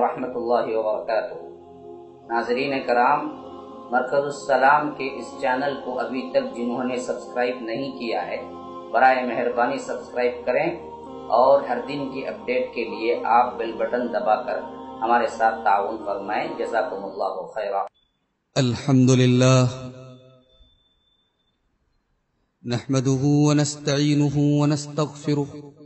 वरहमतुल्लाहि वबरकातुहू नाजरीन कराम मरकज़ुस्सलाम के इस चैनल को अभी तक जिन्होंने सब्सक्राइब नहीं किया है बर मेहरबानी सब्सक्राइब करें और हर दिन की अपडेट के लिए आप बेल बटन दबाकर हमारे साथ ताउन फरमाएं जैसा खैरा अल्हम्दुलिल्लाह व व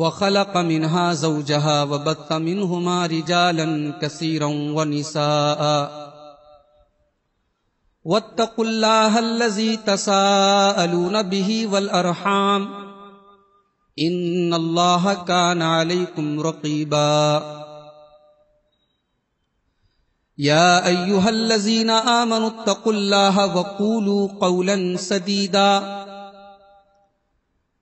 وخلق منها زوجها وبث منهما رجالا كثيرا ونساء واتقوا الله الذي تساءلون به والارحام ان الله كان عليكم رقيبا يا ايها الذين امنوا اتقوا الله وقولوا قولا سديدا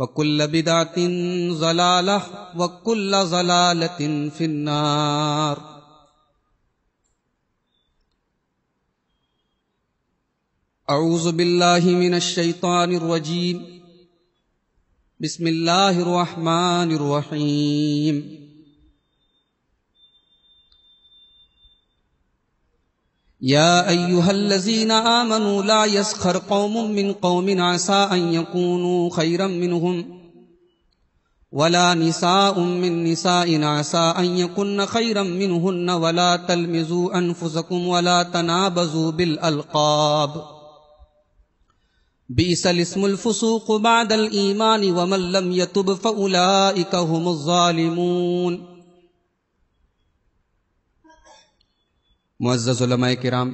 वकुल्ल बिदातिन जलाला वकुल्ल जलालतिन फिन्नार अऊज बिल्लाहि मिनश शैतानिर रजीम बिस्मिल्लाहिर रहमानिर रहीम يا أيها الذين آمنوا لا يسخر قوم من قوم عسى أن يكونوا خيرا منهم ولا نساء من نساء عسى أن يكن خيرا منهن ولا تلمزوا أنفسكم ولا تنابزوا بالألقاب بئس الاسم الفسوق بعد الإيمان ومن لم يتب فأولئك هم الظالمون के कराम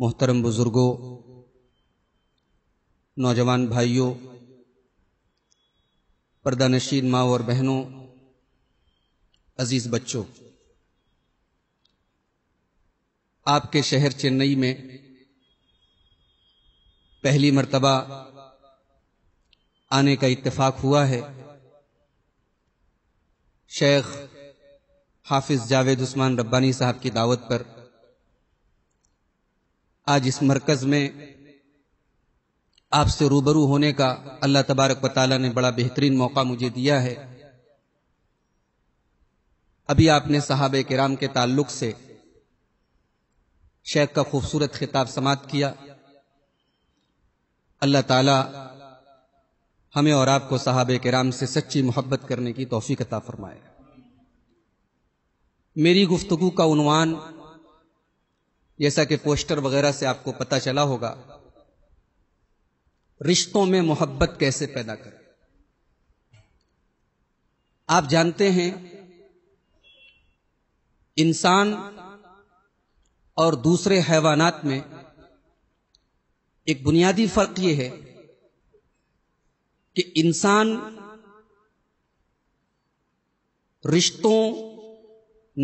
मोहतरम बुज़ुर्गों नौजवान भाइयों परदानशीन माओ और बहनों अजीज़ बच्चों आपके शहर चेन्नई में पहली मर्तबा आने का इत्तेफाक हुआ है शेख हाफिज जावेद उस्मान रब्बानी साहब की दावत पर आज इस मरकज़ में आपसे रूबरू होने का अल्लाह तबारक वाली ने बड़ा बेहतरीन मौका मुझे दिया है अभी आपने साहब कराम के ताल्लुक से शेख का खूबसूरत खिताब समाप्त किया अल्लाह ताला हमें और आपको साहब कराम से सच्ची मोहब्बत करने की तोफ़ी कता फरमाए मेरी गुफ्तगु का उनवान जैसा कि पोस्टर वगैरह से आपको पता चला होगा रिश्तों में मोहब्बत कैसे पैदा करें आप जानते हैं इंसान और दूसरे हैवानात में एक बुनियादी फर्क यह है कि इंसान रिश्तों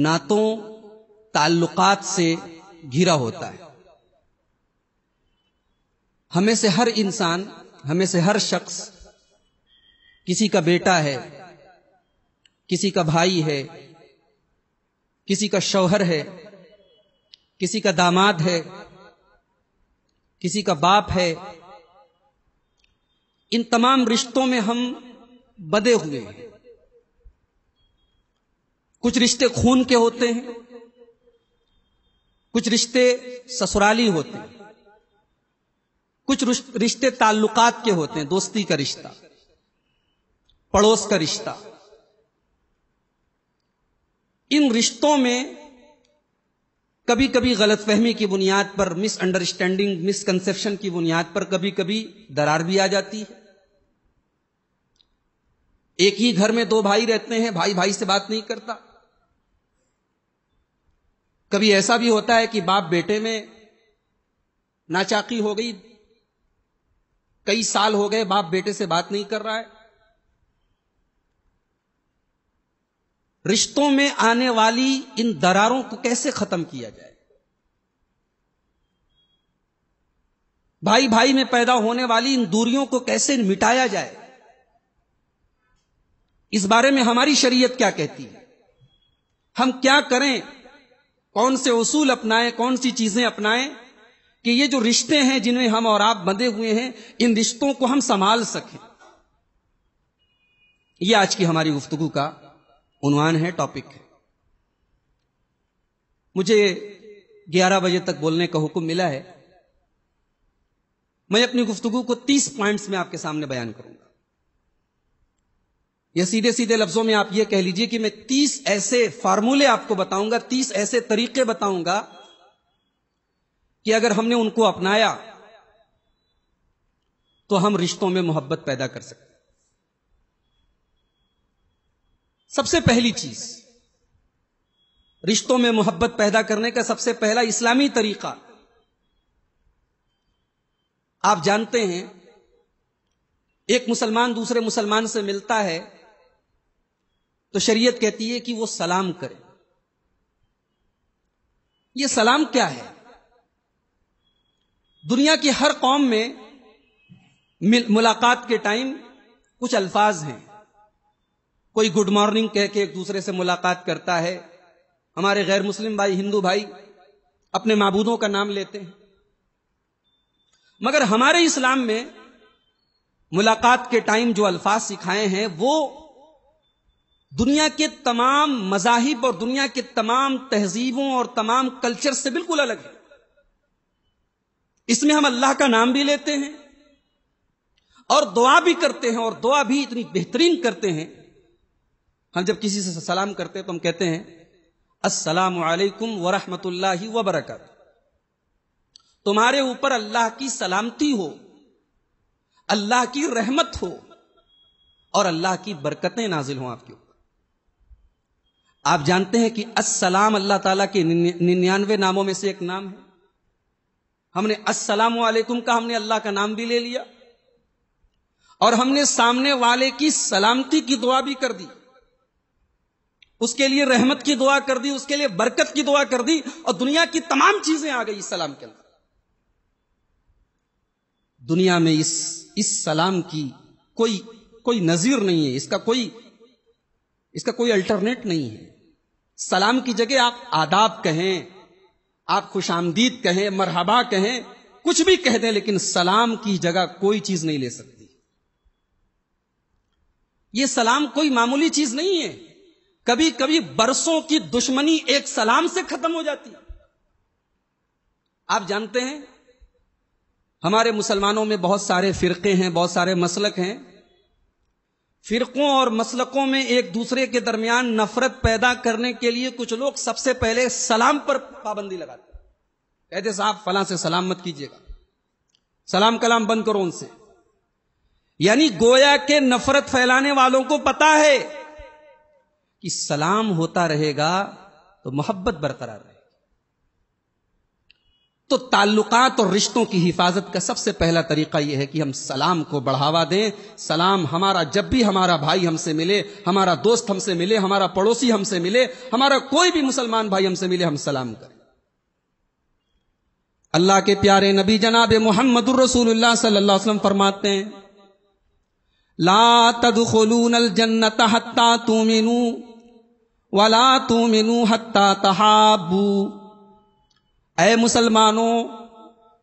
नातों ताल्लुकात से घिरा होता है हमें से हर इंसान हमें से हर शख्स किसी का बेटा है किसी का भाई है किसी का शौहर है किसी का दामाद है किसी का बाप है इन तमाम रिश्तों में हम बदे हुए हैं कुछ रिश्ते खून के होते हैं कुछ रिश्ते ससुराली होते हैं कुछ रिश्ते ताल्लुकात के होते हैं दोस्ती का रिश्ता पड़ोस का रिश्ता इन रिश्तों में कभी कभी गलतफहमी की बुनियाद पर मिसअंडरस्टैंडिंग मिसकंसेप्शन की बुनियाद पर कभी कभी दरार भी आ जाती है एक ही घर में दो भाई रहते हैं भाई भाई से बात नहीं करता कभी ऐसा भी होता है कि बाप बेटे में नाचाकी हो गई कई साल हो गए बाप बेटे से बात नहीं कर रहा है रिश्तों में आने वाली इन दरारों को कैसे खत्म किया जाए भाई भाई में पैदा होने वाली इन दूरियों को कैसे मिटाया जाए इस बारे में हमारी शरीयत क्या कहती है हम क्या करें कौन से उसूल अपनाएं कौन सी चीजें अपनाएं कि ये जो रिश्ते हैं जिनमें हम और आप बंधे हुए हैं इन रिश्तों को हम संभाल सकें ये आज की हमारी गुफ्तगु का उन्वान है टॉपिक है मुझे 11 बजे तक बोलने का हुक्म मिला है मैं अपनी गुफ्तगु को 30 पॉइंट्स में आपके सामने बयान करूंगा या सीधे सीधे लफ्जों में आप ये कह लीजिए कि मैं तीस ऐसे फार्मूले आपको बताऊंगा तीस ऐसे तरीके बताऊंगा कि अगर हमने उनको अपनाया तो हम रिश्तों में मोहब्बत पैदा कर सकते सबसे पहली चीज रिश्तों में मोहब्बत पैदा करने का सबसे पहला इस्लामी तरीका आप जानते हैं एक मुसलमान दूसरे मुसलमान से मिलता है तो शरीयत कहती है कि वो सलाम करे ये सलाम क्या है दुनिया की हर कौम में मुलाकात के टाइम कुछ अल्फाज हैं कोई गुड मॉर्निंग कह के एक दूसरे से मुलाकात करता है हमारे गैर मुस्लिम भाई हिंदू भाई अपने मबूदों का नाम लेते हैं मगर हमारे इस्लाम में मुलाकात के टाइम जो अल्फाज सिखाए हैं वो दुनिया के तमाम मजाहिब और दुनिया के तमाम तहजीबों और तमाम कल्चर से बिल्कुल अलग है इसमें हम अल्लाह का नाम भी लेते हैं और दुआ भी करते हैं और दुआ भी इतनी बेहतरीन करते हैं हम जब किसी से सलाम करते हैं तो हम कहते हैं अस्सलाम वालेकुम व रहमतुल्लाहि व बरकत तुम्हारे ऊपर अल्लाह की सलामती हो अल्लाह की रहमत हो और अल्लाह की बरकतें नाजिल हों आपके ऊपर आप जानते हैं कि अस्सलाम अल्लाह ताला के निन्यानवे नामों में से एक नाम है हमने अस्सलाम वालेकुम का हमने अल्लाह का नाम भी ले लिया और हमने सामने वाले की सलामती की दुआ भी कर दी उसके लिए रहमत की दुआ कर दी उसके लिए बरकत की दुआ कर दी और दुनिया की तमाम चीजें आ गई सलाम के अंदर दुनिया में इस इस सलाम की कोई कोई नजीर नहीं है इसका कोई इसका कोई अल्टरनेट नहीं है सलाम की जगह आप आदाब कहें आप खुश आमदीद कहें मरहबा कहें कुछ भी कह दें लेकिन सलाम की जगह कोई चीज नहीं ले सकती ये सलाम कोई मामूली चीज नहीं है कभी कभी बरसों की दुश्मनी एक सलाम से खत्म हो जाती आप जानते हैं हमारे मुसलमानों में बहुत सारे फिरके हैं बहुत सारे मसलक हैं फिरकों और मसलकों में एक दूसरे के दरमियान नफरत पैदा करने के लिए कुछ लोग सबसे पहले सलाम पर पाबंदी लगाते कहते साहब फला से सलाम मत कीजिएगा सलाम कलाम बंद करो उनसे यानी गोया के नफरत फैलाने वालों को पता है कि सलाम होता रहेगा तो मोहब्बत बरकरार रहेगा तो ताल्लुकात और रिश्तों की हिफाजत का सबसे पहला तरीका यह है कि हम सलाम को बढ़ावा दें सलाम हमारा जब भी हमारा भाई हमसे मिले हमारा दोस्त हमसे मिले हमारा पड़ोसी हमसे मिले हमारा कोई भी मुसलमान भाई हमसे मिले हम सलाम करें अल्लाह के प्यारे नबी जनाब मोहम्मद रसूल सल्लल्लाहु अलैहि फरमाते हैं ला तदखलून जन्नत हत्ता तुमिनू वला तुमिनू हत्ता तहाबू अय मुसलमानों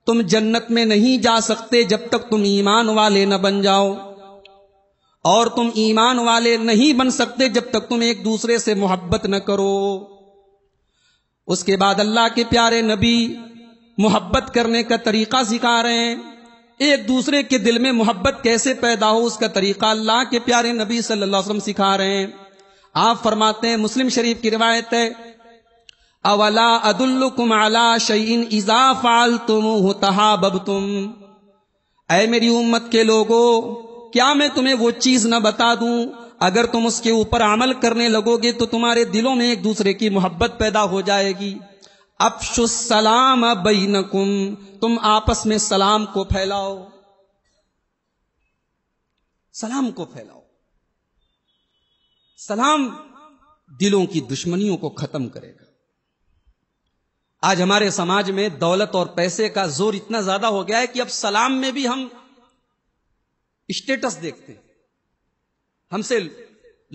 तुम जन्नत में नहीं जा सकते जब तक तुम ईमान वाले न बन जाओ और तुम ईमान वाले नहीं बन सकते जब तक तुम एक दूसरे से मोहब्बत न करो उसके बाद अल्लाह के प्यारे नबी मोहब्बत करने का तरीका सिखा रहे हैं एक दूसरे के दिल में मोहब्बत कैसे पैदा हो उसका तरीका अल्लाह के प्यारे नबी सल्लल्लाहु अलैहि वसल्लम सिखा रहे हैं आप फरमाते हैं मुस्लिम शरीफ की रिवायत है अवला अदुल्लुकुम अला शईन इजा फाल तुम तहाबब तुम अय मेरी उम्मत के लोगो क्या मैं तुम्हें वो चीज न बता दूं अगर तुम उसके ऊपर अमल करने लगोगे तो तुम्हारे दिलों में एक दूसरे की मोहब्बत पैदा हो जाएगी अफशुसलाम बैनकुम तुम आपस में सलाम को फैलाओ सलाम को फैलाओ सलाम दिलों की दुश्मनियों को खत्म करेगा आज हमारे समाज में दौलत और पैसे का जोर इतना ज्यादा हो गया है कि अब सलाम में भी हम स्टेटस देखते हैं हमसे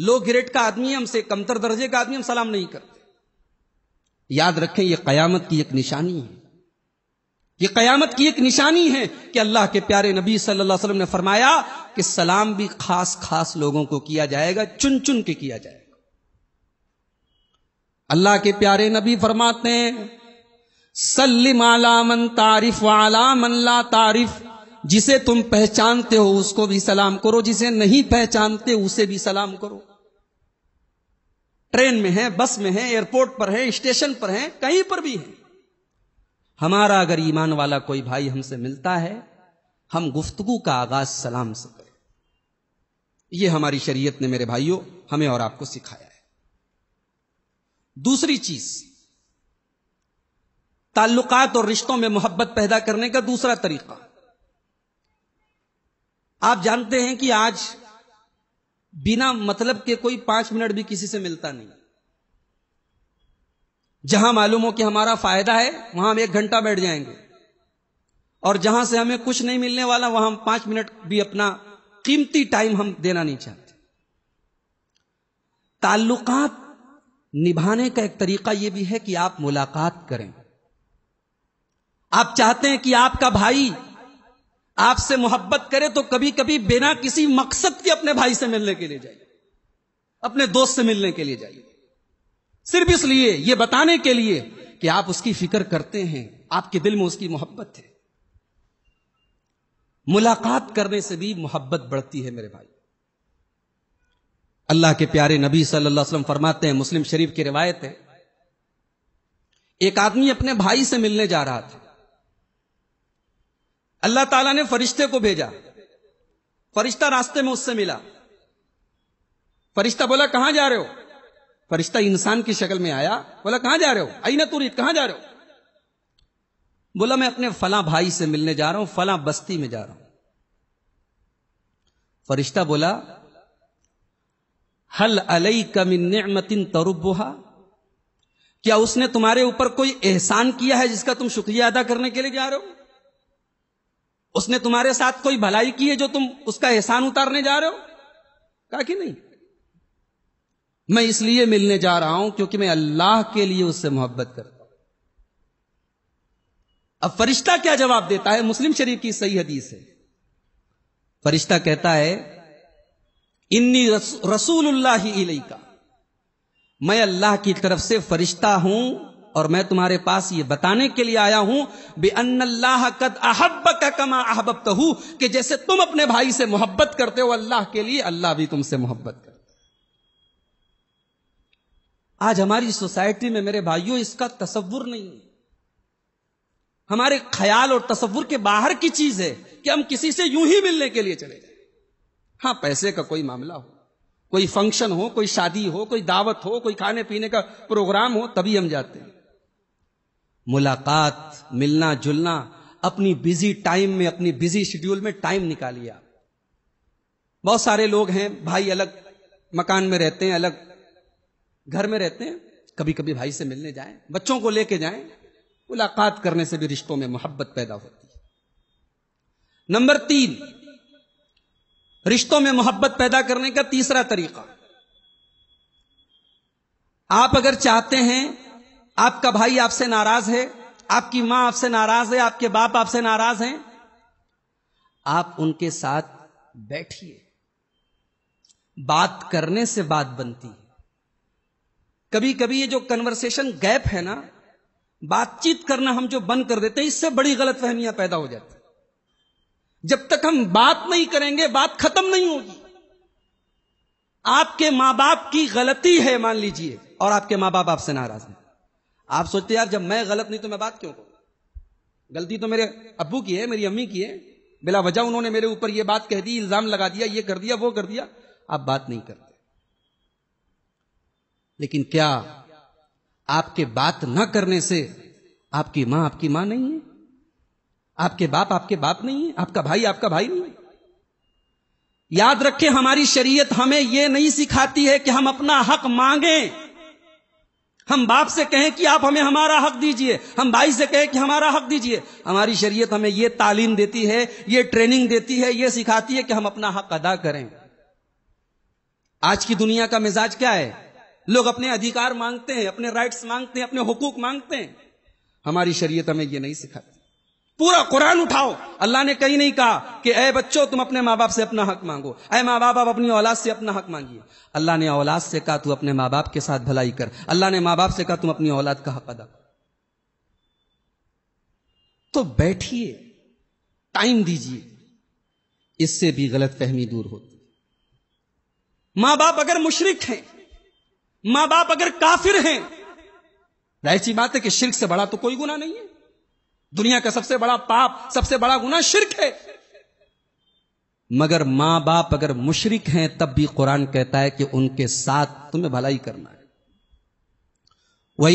लो ग्रेड का आदमी हमसे कमतर दर्जे का आदमी हम सलाम नहीं करते याद रखें यह कयामत की एक निशानी है यह कयामत की एक निशानी है कि अल्लाह के प्यारे नबी सल्लल्लाहु अलैहि वसल्लम ने फरमाया कि सलाम भी खास खास लोगों को किया जाएगा चुन चुन के किया जाएगा अल्लाह के प्यारे नबी फरमाते हैं सलिम आला मन तारिफ आला मन ला तारिफ जिसे तुम पहचानते हो उसको भी सलाम करो जिसे नहीं पहचानते उसे भी सलाम करो ट्रेन में है बस में है एयरपोर्ट पर है स्टेशन पर है कहीं पर भी है हमारा अगर ईमान वाला कोई भाई हमसे मिलता है हम गुफ्तगु का आगाज सलाम से करें यह हमारी शरीयत ने मेरे भाइयों हमें और आपको सिखाया है दूसरी चीज ताल्लुकात और रिश्तों में मोहब्बत पैदा करने का दूसरा तरीका आप जानते हैं कि आज बिना मतलब के कोई पांच मिनट भी किसी से मिलता नहीं जहां मालूम हो कि हमारा फायदा है वहां हम एक घंटा बैठ जाएंगे और जहां से हमें कुछ नहीं मिलने वाला वहां हम पांच मिनट भी अपना कीमती टाइम हम देना नहीं चाहते ताल्लुकात निभाने का एक तरीका यह भी है कि आप मुलाकात करें आप चाहते हैं कि आपका भाई आपसे मोहब्बत करे तो कभी कभी बिना किसी मकसद के अपने भाई से मिलने के लिए जाइए अपने दोस्त से मिलने के लिए जाइए सिर्फ इसलिए यह बताने के लिए कि आप उसकी फिक्र करते हैं आपके दिल में उसकी मोहब्बत है मुलाकात करने से भी मोहब्बत बढ़ती है मेरे भाई अल्लाह के प्यारे नबी सल्लल्लाहु अलैहि वसल्लम फरमाते हैं मुस्लिम शरीफ की रिवायत है एक आदमी अपने भाई से मिलने जा रहा था अल्लाह ताला ने फरिश्ते को भेजा फरिश्ता रास्ते में उससे मिला फरिश्ता बोला कहां जा रहे हो फरिश्ता इंसान की शक्ल में आया बोला कहां जा रहे हो आई ना तुरीत कहां जा रहे हो बोला मैं अपने फला भाई से मिलने जा रहा हूं फला बस्ती में जा रहा हूं फरिश्ता बोला हल अलई कमिन नमतिन तरुबुहा क्या उसने तुम्हारे ऊपर कोई एहसान किया है जिसका तुम शुक्रिया अदा करने के लिए जा रहे हो उसने तुम्हारे साथ कोई भलाई की है जो तुम उसका एहसान उतारने जा रहे हो कहा कि नहीं मैं इसलिए मिलने जा रहा हूं क्योंकि मैं अल्लाह के लिए उससे मोहब्बत करता हूं अब फरिश्ता क्या जवाब देता है मुस्लिम शरीफ की सही हदीस है फरिश्ता कहता है इन्नी रसूल रसूलुल्लाह का मैं अल्लाह की तरफ से फरिश्ता हूं और मैं तुम्हारे पास ये बताने के लिए आया हूं बे अन्नल्लाह कद अहब का कमा अहबत हूं कि जैसे तुम अपने भाई से मोहब्बत करते हो अल्लाह के लिए अल्लाह भी तुमसे मोहब्बत करते आज हमारी सोसाइटी में मेरे भाइयों इसका तस्वुर नहीं है हमारे ख्याल और तस्वुर के बाहर की चीज है कि हम किसी से यूं ही मिलने के लिए चले जाए हां पैसे का कोई मामला हो कोई फंक्शन हो कोई शादी हो कोई दावत हो कोई खाने पीने का प्रोग्राम हो तभी हम जाते हैं मुलाकात मिलना जुलना अपनी बिजी टाइम में अपनी बिजी शेड्यूल में टाइम निकालिए आप बहुत सारे लोग हैं भाई अलग मकान में रहते हैं अलग घर में रहते हैं कभी कभी भाई से मिलने जाए बच्चों को लेके जाए मुलाकात करने से भी रिश्तों में मोहब्बत पैदा होती है नंबर तीन रिश्तों में मोहब्बत पैदा करने का तीसरा तरीका आप अगर चाहते हैं आपका भाई आपसे नाराज है आपकी मां आपसे नाराज है आपके बाप आपसे नाराज हैं आप उनके साथ बैठिए बात करने से बात बनती है कभी कभी ये जो कन्वर्सेशन गैप है ना बातचीत करना हम जो बंद कर देते हैं इससे बड़ी गलत फहमियां पैदा हो जाती जब तक हम बात नहीं करेंगे बात खत्म नहीं होगी आपके मां बाप की गलती है मान लीजिए और आपके मां बाप आपसे नाराज हैं आप सोचते यार जब मैं गलत नहीं तो मैं बात क्यों करूं गलती तो मेरे अबू की है मेरी अम्मी की है बिला वजह उन्होंने मेरे ऊपर यह बात कह दी इल्जाम लगा दिया ये कर दिया वो कर दिया आप बात नहीं करते लेकिन क्या आपके बात ना करने से आपकी मां आपकी मां नहीं है आपके बाप आपके बाप नहीं है आपका भाई आपका भाई नहीं है याद रखें हमारी शरीयत हमें यह नहीं सिखाती है कि हम अपना हक मांगें हम बाप से कहें कि आप हमें हमारा हक दीजिए हम भाई से कहें कि हमारा हक दीजिए हमारी शरीयत हमें ये तालीम देती है ये ट्रेनिंग देती है ये सिखाती है कि हम अपना हक अदा करें आज की दुनिया का मिजाज क्या है लोग अपने अधिकार मांगते हैं अपने राइट्स मांगते हैं अपने हुकूक मांगते हैं हमारी शरीयत हमें ये नहीं सिखाती पूरा कुरान उठाओ अल्लाह ने कहीं नहीं कहा कि अय बच्चों तुम अपने माँ बाप से अपना हक मांगो अय माँ बाप आप अपनी औलाद से अपना हक मांगिए अल्लाह ने औलाद से कहा तू अपने माँ बाप के साथ भलाई कर अल्लाह ने माँ बाप से कहा तुम अपनी औलाद का हक अदा तो बैठिए टाइम दीजिए इससे भी गलत फहमी दूर होती मां बाप अगर मुशरक हैं मां बाप अगर काफिर हैं ऐसी बात है कि शिल्क से बड़ा तो कोई गुना नहीं है दुनिया का सबसे बड़ा पाप सबसे बड़ा गुना शिरक है मगर मां बाप अगर मुशरिक हैं तब भी कुरान कहता है कि उनके साथ तुम्हें भलाई करना है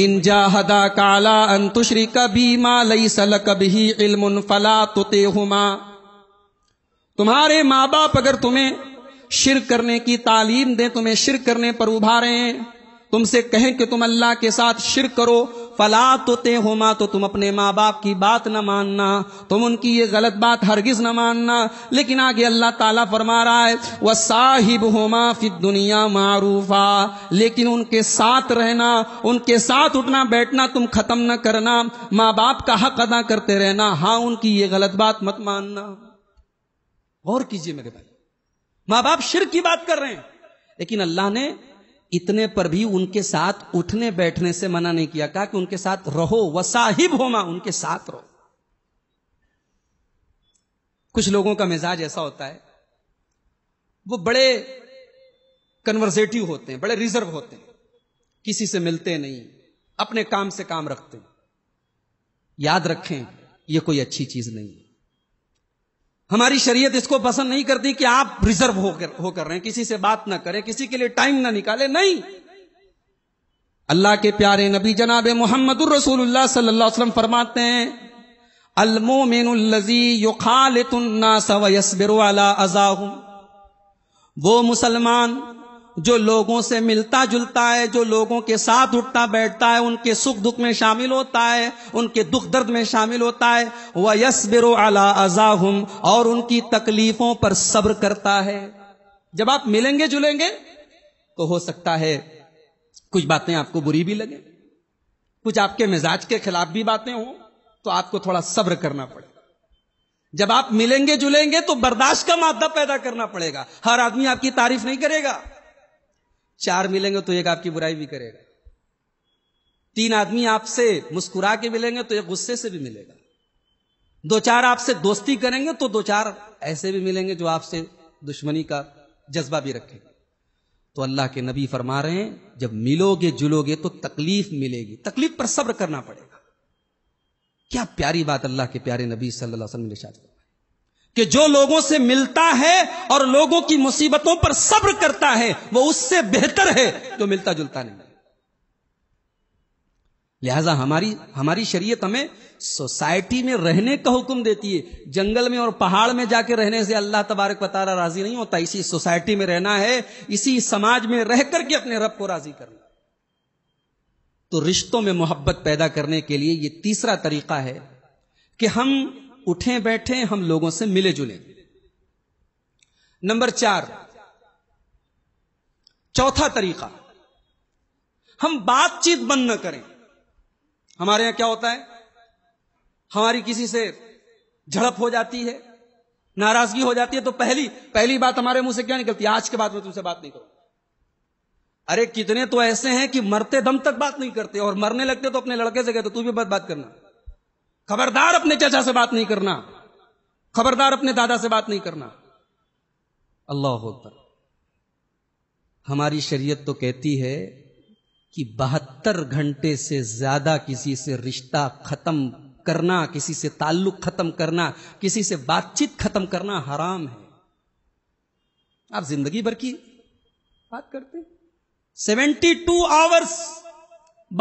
इन जाहदा काला अंतुश्री कभी माँ लई सल कभी इल्म फला तुते हुमा तुम्हारे मां बाप अगर तुम्हें शिर करने की तालीम दें तुम्हें शिर करने पर उभारें तुमसे कहें कि तुम अल्लाह के साथ शिर करो फला तोते होमा तो तुम अपने माँ बाप की बात न मानना तुम उनकी ये गलत बात हरगिज न मानना लेकिन आगे अल्लाह ताला फरमा रहा है वह साहिब होमा फिर दुनिया मारूफा लेकिन उनके साथ रहना उनके साथ उठना बैठना तुम खत्म न करना माँ बाप का हक अदा करते रहना हाँ उनकी ये गलत बात मत मानना गौर कीजिए मेरे भाई माँ बाप शिर की बात कर रहे हैं लेकिन अल्लाह ने इतने पर भी उनके साथ उठने बैठने से मना नहीं किया कहा कि उनके साथ रहो वसाहिब होमा उनके साथ रहो कुछ लोगों का मिजाज ऐसा होता है वो बड़े कन्वर्सेटिव होते हैं बड़े रिजर्व होते हैं किसी से मिलते नहीं अपने काम से काम रखते हैं याद रखें यह कोई अच्छी चीज नहीं है हमारी शरीयत इसको पसंद नहीं करती कि आप रिजर्व होकर हो कर रहे हैं किसी से बात ना करें किसी के लिए टाइम ना निकाले नहीं अल्लाह के प्यारे नबी जनाब मोहम्मद रसूलुल्लाह सल्लल्लाहु अलैहि वसल्लम फरमाते हैं अलमोमिनजी सवयस बिर अजाहुम वो मुसलमान जो लोगों से मिलता जुलता है जो लोगों के साथ उठता बैठता है उनके सुख दुख में शामिल होता है उनके दुख दर्द में शामिल होता है वह यस अला अजाहुम और उनकी तकलीफों पर सब्र करता है जब आप मिलेंगे जुलेंगे तो हो सकता है कुछ बातें आपको बुरी भी लगे कुछ आपके मिजाज के खिलाफ भी बातें हों तो आपको थोड़ा सब्र करना पड़ेगा जब आप मिलेंगे जुलेंगे तो बर्दाश्त का मादा पैदा करना पड़ेगा हर आदमी आपकी तारीफ नहीं करेगा चार मिलेंगे तो एक आपकी बुराई भी करेगा तीन आदमी आपसे मुस्कुरा के मिलेंगे तो एक गुस्से से भी मिलेगा दो चार आपसे दोस्ती करेंगे तो दो चार ऐसे भी मिलेंगे जो आपसे दुश्मनी का जज्बा भी रखेंगे तो अल्लाह के नबी फरमा रहे हैं जब मिलोगे जुलोगे तो तकलीफ मिलेगी तकलीफ पर सब्र करना पड़ेगा क्या प्यारी बात अल्लाह के प्यारे नबी सल्लल्लाहु अलैहि वसल्लम ने शादी कि जो लोगों से मिलता है और लोगों की मुसीबतों पर सब्र करता है वो उससे बेहतर है जो मिलता जुलता नहीं लिहाजा हमारी हमारी शरीयत हमें सोसाइटी में रहने का हुक्म देती है जंगल में और पहाड़ में जाके रहने से अल्लाह तबारक बतारा राजी नहीं होता इसी सोसाइटी में रहना है इसी समाज में रह करके अपने रब को राजी करना तो रिश्तों में मोहब्बत पैदा करने के लिए ये तीसरा तरीका है कि हम उठें बैठें हम लोगों से मिले जुले नंबर चार चौथा तरीका हम बातचीत बंद न करें हमारे यहां क्या होता है हमारी किसी से झड़प हो जाती है नाराजगी हो जाती है तो पहली पहली बात हमारे मुंह से क्या निकलती है आज के बाद में तुमसे बात नहीं करो अरे कितने तो ऐसे हैं कि मरते दम तक बात नहीं करते और मरने लगते तो अपने लड़के से कहते तू भी बात बात करना खबरदार अपने चाचा से बात नहीं करना खबरदार अपने दादा से बात नहीं करना अल्लाह होता हमारी शरीयत तो कहती है कि बहत्तर घंटे से ज्यादा किसी से रिश्ता खत्म करना किसी से ताल्लुक खत्म करना किसी से बातचीत खत्म करना हराम है आप जिंदगी भर की बात करते सेवेंटी टू आवर्स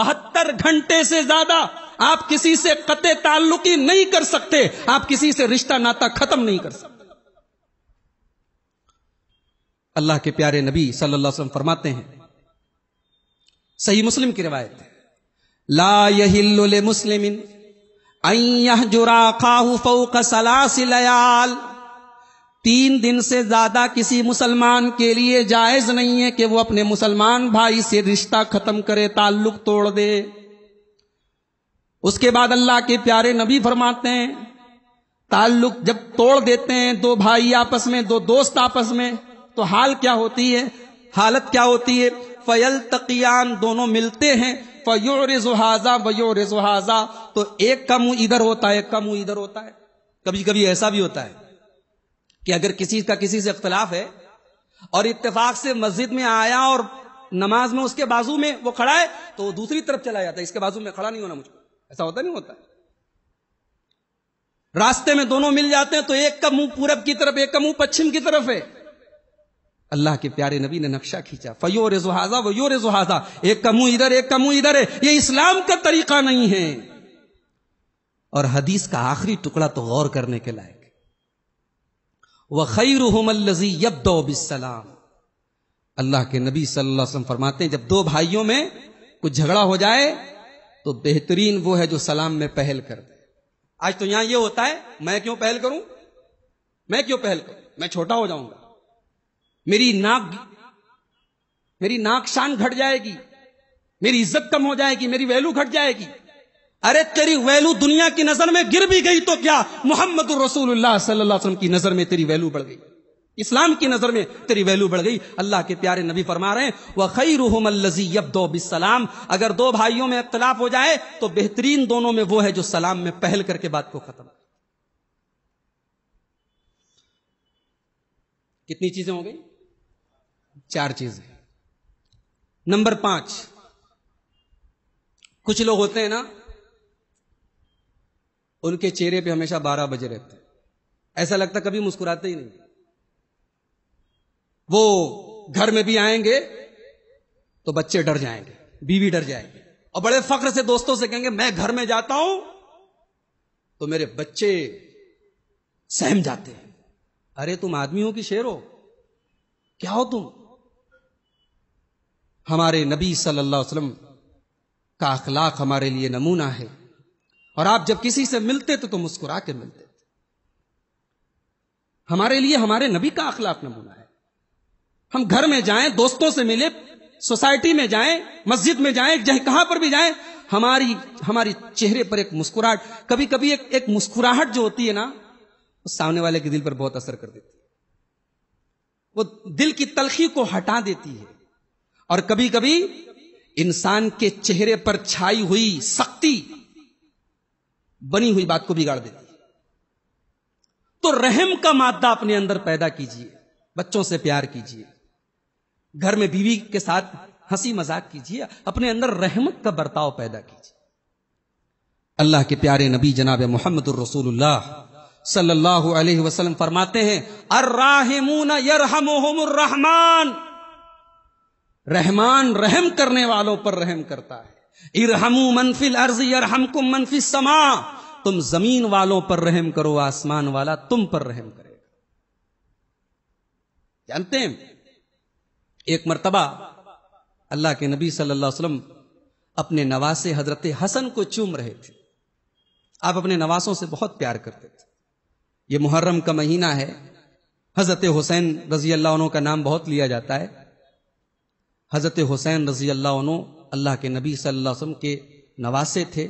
बहत्तर घंटे से ज्यादा आप किसी से कते ताल्लुकी नहीं कर सकते आप किसी से रिश्ता नाता खत्म नहीं कर सकते अल्लाह के प्यारे नबी सल्लल्लाहु अलैहि वसल्लम फरमाते हैं सही मुस्लिम की रिवायत है ला यहिल्लुल मुस्लिमिन जुरा खाहू फौक सलासिलयाल तीन दिन से ज्यादा किसी मुसलमान के लिए जायज नहीं है कि वो अपने मुसलमान भाई से रिश्ता खत्म करे ताल्लुक तोड़ दे उसके बाद अल्लाह के प्यारे नबी फरमाते हैं ताल्लुक जब तोड़ देते हैं दो भाई आपस में दो दोस्त आपस में तो हाल क्या होती है हालत क्या होती है फयल तकियान दोनों मिलते हैं फयो रेजुहाजा वयो रेजुहाजा तो एक का मुंह इधर होता है एक का मुंह इधर होता है कभी कभी ऐसा भी होता है कि अगर किसी का किसी से अख्तिलाफ है और इत्तेफाक से मस्जिद में आया और नमाज में उसके बाजू में वो खड़ा है तो वो दूसरी तरफ चला जाता है इसके बाजू में खड़ा नहीं होना मुझको ऐसा होता नहीं होता रास्ते में दोनों मिल जाते हैं तो एक का मुंह पूरब की तरफ एक का मुंह पश्चिम की तरफ है अल्लाह के प्यारे नबी ने नक्शा खींचा फयो रेजुहाजा वो यो रेजुहाजा एक का मुंह इधर एक का मुंह इधर है ये इस्लाम का तरीका नहीं है और हदीस का आखिरी टुकड़ा तो गौर करने के लायक व खैरहमल्लजी अल्लाह के नबी सल्लल्लाहु अलैहि वसल्लम फरमाते हैं जब दो भाइयों में कुछ झगड़ा हो जाए तो बेहतरीन वो है जो सलाम में पहल कर दे आज तो यहां ये होता है मैं क्यों पहल करूं मैं क्यों पहल करूं मैं छोटा हो जाऊंगा मेरी नाक मेरी नाक शान घट जाएगी मेरी इज्जत कम हो जाएगी मेरी वैल्यू घट जाएगी अरे तेरी वैल्यू दुनिया की नजर में गिर भी गई तो क्या मोहम्मद रसूल सल्लाम की नजर में तेरी वैल्यू बढ़ गई इस्लाम की नजर में तेरी वैल्यू बढ़ गई अल्लाह के प्यारे नबी फरमा रहे हैं वह खई रूहमल्लजी दो बिसलाम अगर दो भाइयों में इख्तलाफ हो जाए तो बेहतरीन दोनों में वो है जो सलाम में पहल करके बात को खत्म कितनी चीजें हो गई चार चीजें नंबर पांच कुछ लोग होते हैं ना उनके चेहरे पे हमेशा बारह बजे रहते ऐसा लगता कभी मुस्कुराते ही नहीं वो घर में भी आएंगे तो बच्चे डर जाएंगे बीवी डर जाएंगे और बड़े फख्र से दोस्तों से कहेंगे मैं घर में जाता हूं तो मेरे बच्चे सहम जाते हैं अरे तुम आदमी हो कि शेर हो क्या हो तुम हमारे नबी सल्लल्लाहु अलैहि वसल्लम का अखलाक हमारे लिए नमूना है और आप जब किसी से मिलते थे तो मुस्कुरा के मिलते थे हमारे लिए हमारे नबी का अखलाक नमूना है हम घर में जाएं दोस्तों से मिले सोसाइटी में जाएं मस्जिद में जाएं जहां कहां पर भी जाएं हमारी हमारी चेहरे पर एक मुस्कुराहट कभी कभी एक एक मुस्कुराहट जो होती है ना वो सामने वाले के दिल पर बहुत असर कर देती है वो दिल की तलखी को हटा देती है और कभी कभी इंसान के चेहरे पर छाई हुई सख्ती बनी हुई बात को बिगाड़ देती है तो रहम का मादा अपने अंदर पैदा कीजिए बच्चों से प्यार कीजिए घर में बीवी के साथ हंसी मजाक कीजिए अपने अंदर रहमत का बर्ताव पैदा कीजिए अल्लाह के प्यारे नबी जनाब मोहम्मद रसूलुल्लाह सल्लल्लाहु अलैहि वसल्लम फरमाते हैं अर्राहिमून यरहमुहुमुर रहमान रहमान रहम करने वालों पर रहम करता है इरहमू मनफिल अर्ज इरहमकुम मनफिल समा तुम जमीन वालों पर रहम करो आसमान वाला तुम पर रहम करेगा जानते हैं एक मरतबा अल्लाह के नबी सल्लल्लाहु अलैहि वसल्लम अपने नवासे हजरत हसन को चूम रहे थे आप अपने नवासों से बहुत प्यार करते थे ये मुहर्रम का महीना है हजरत हुसैन रजी अल्लाह का नाम बहुत लिया जाता है हजरत हुसैन रजी अल्लाह अल्लाह के नबी सल्लल्लाहु अलैहि वसल्लम के नवासे थे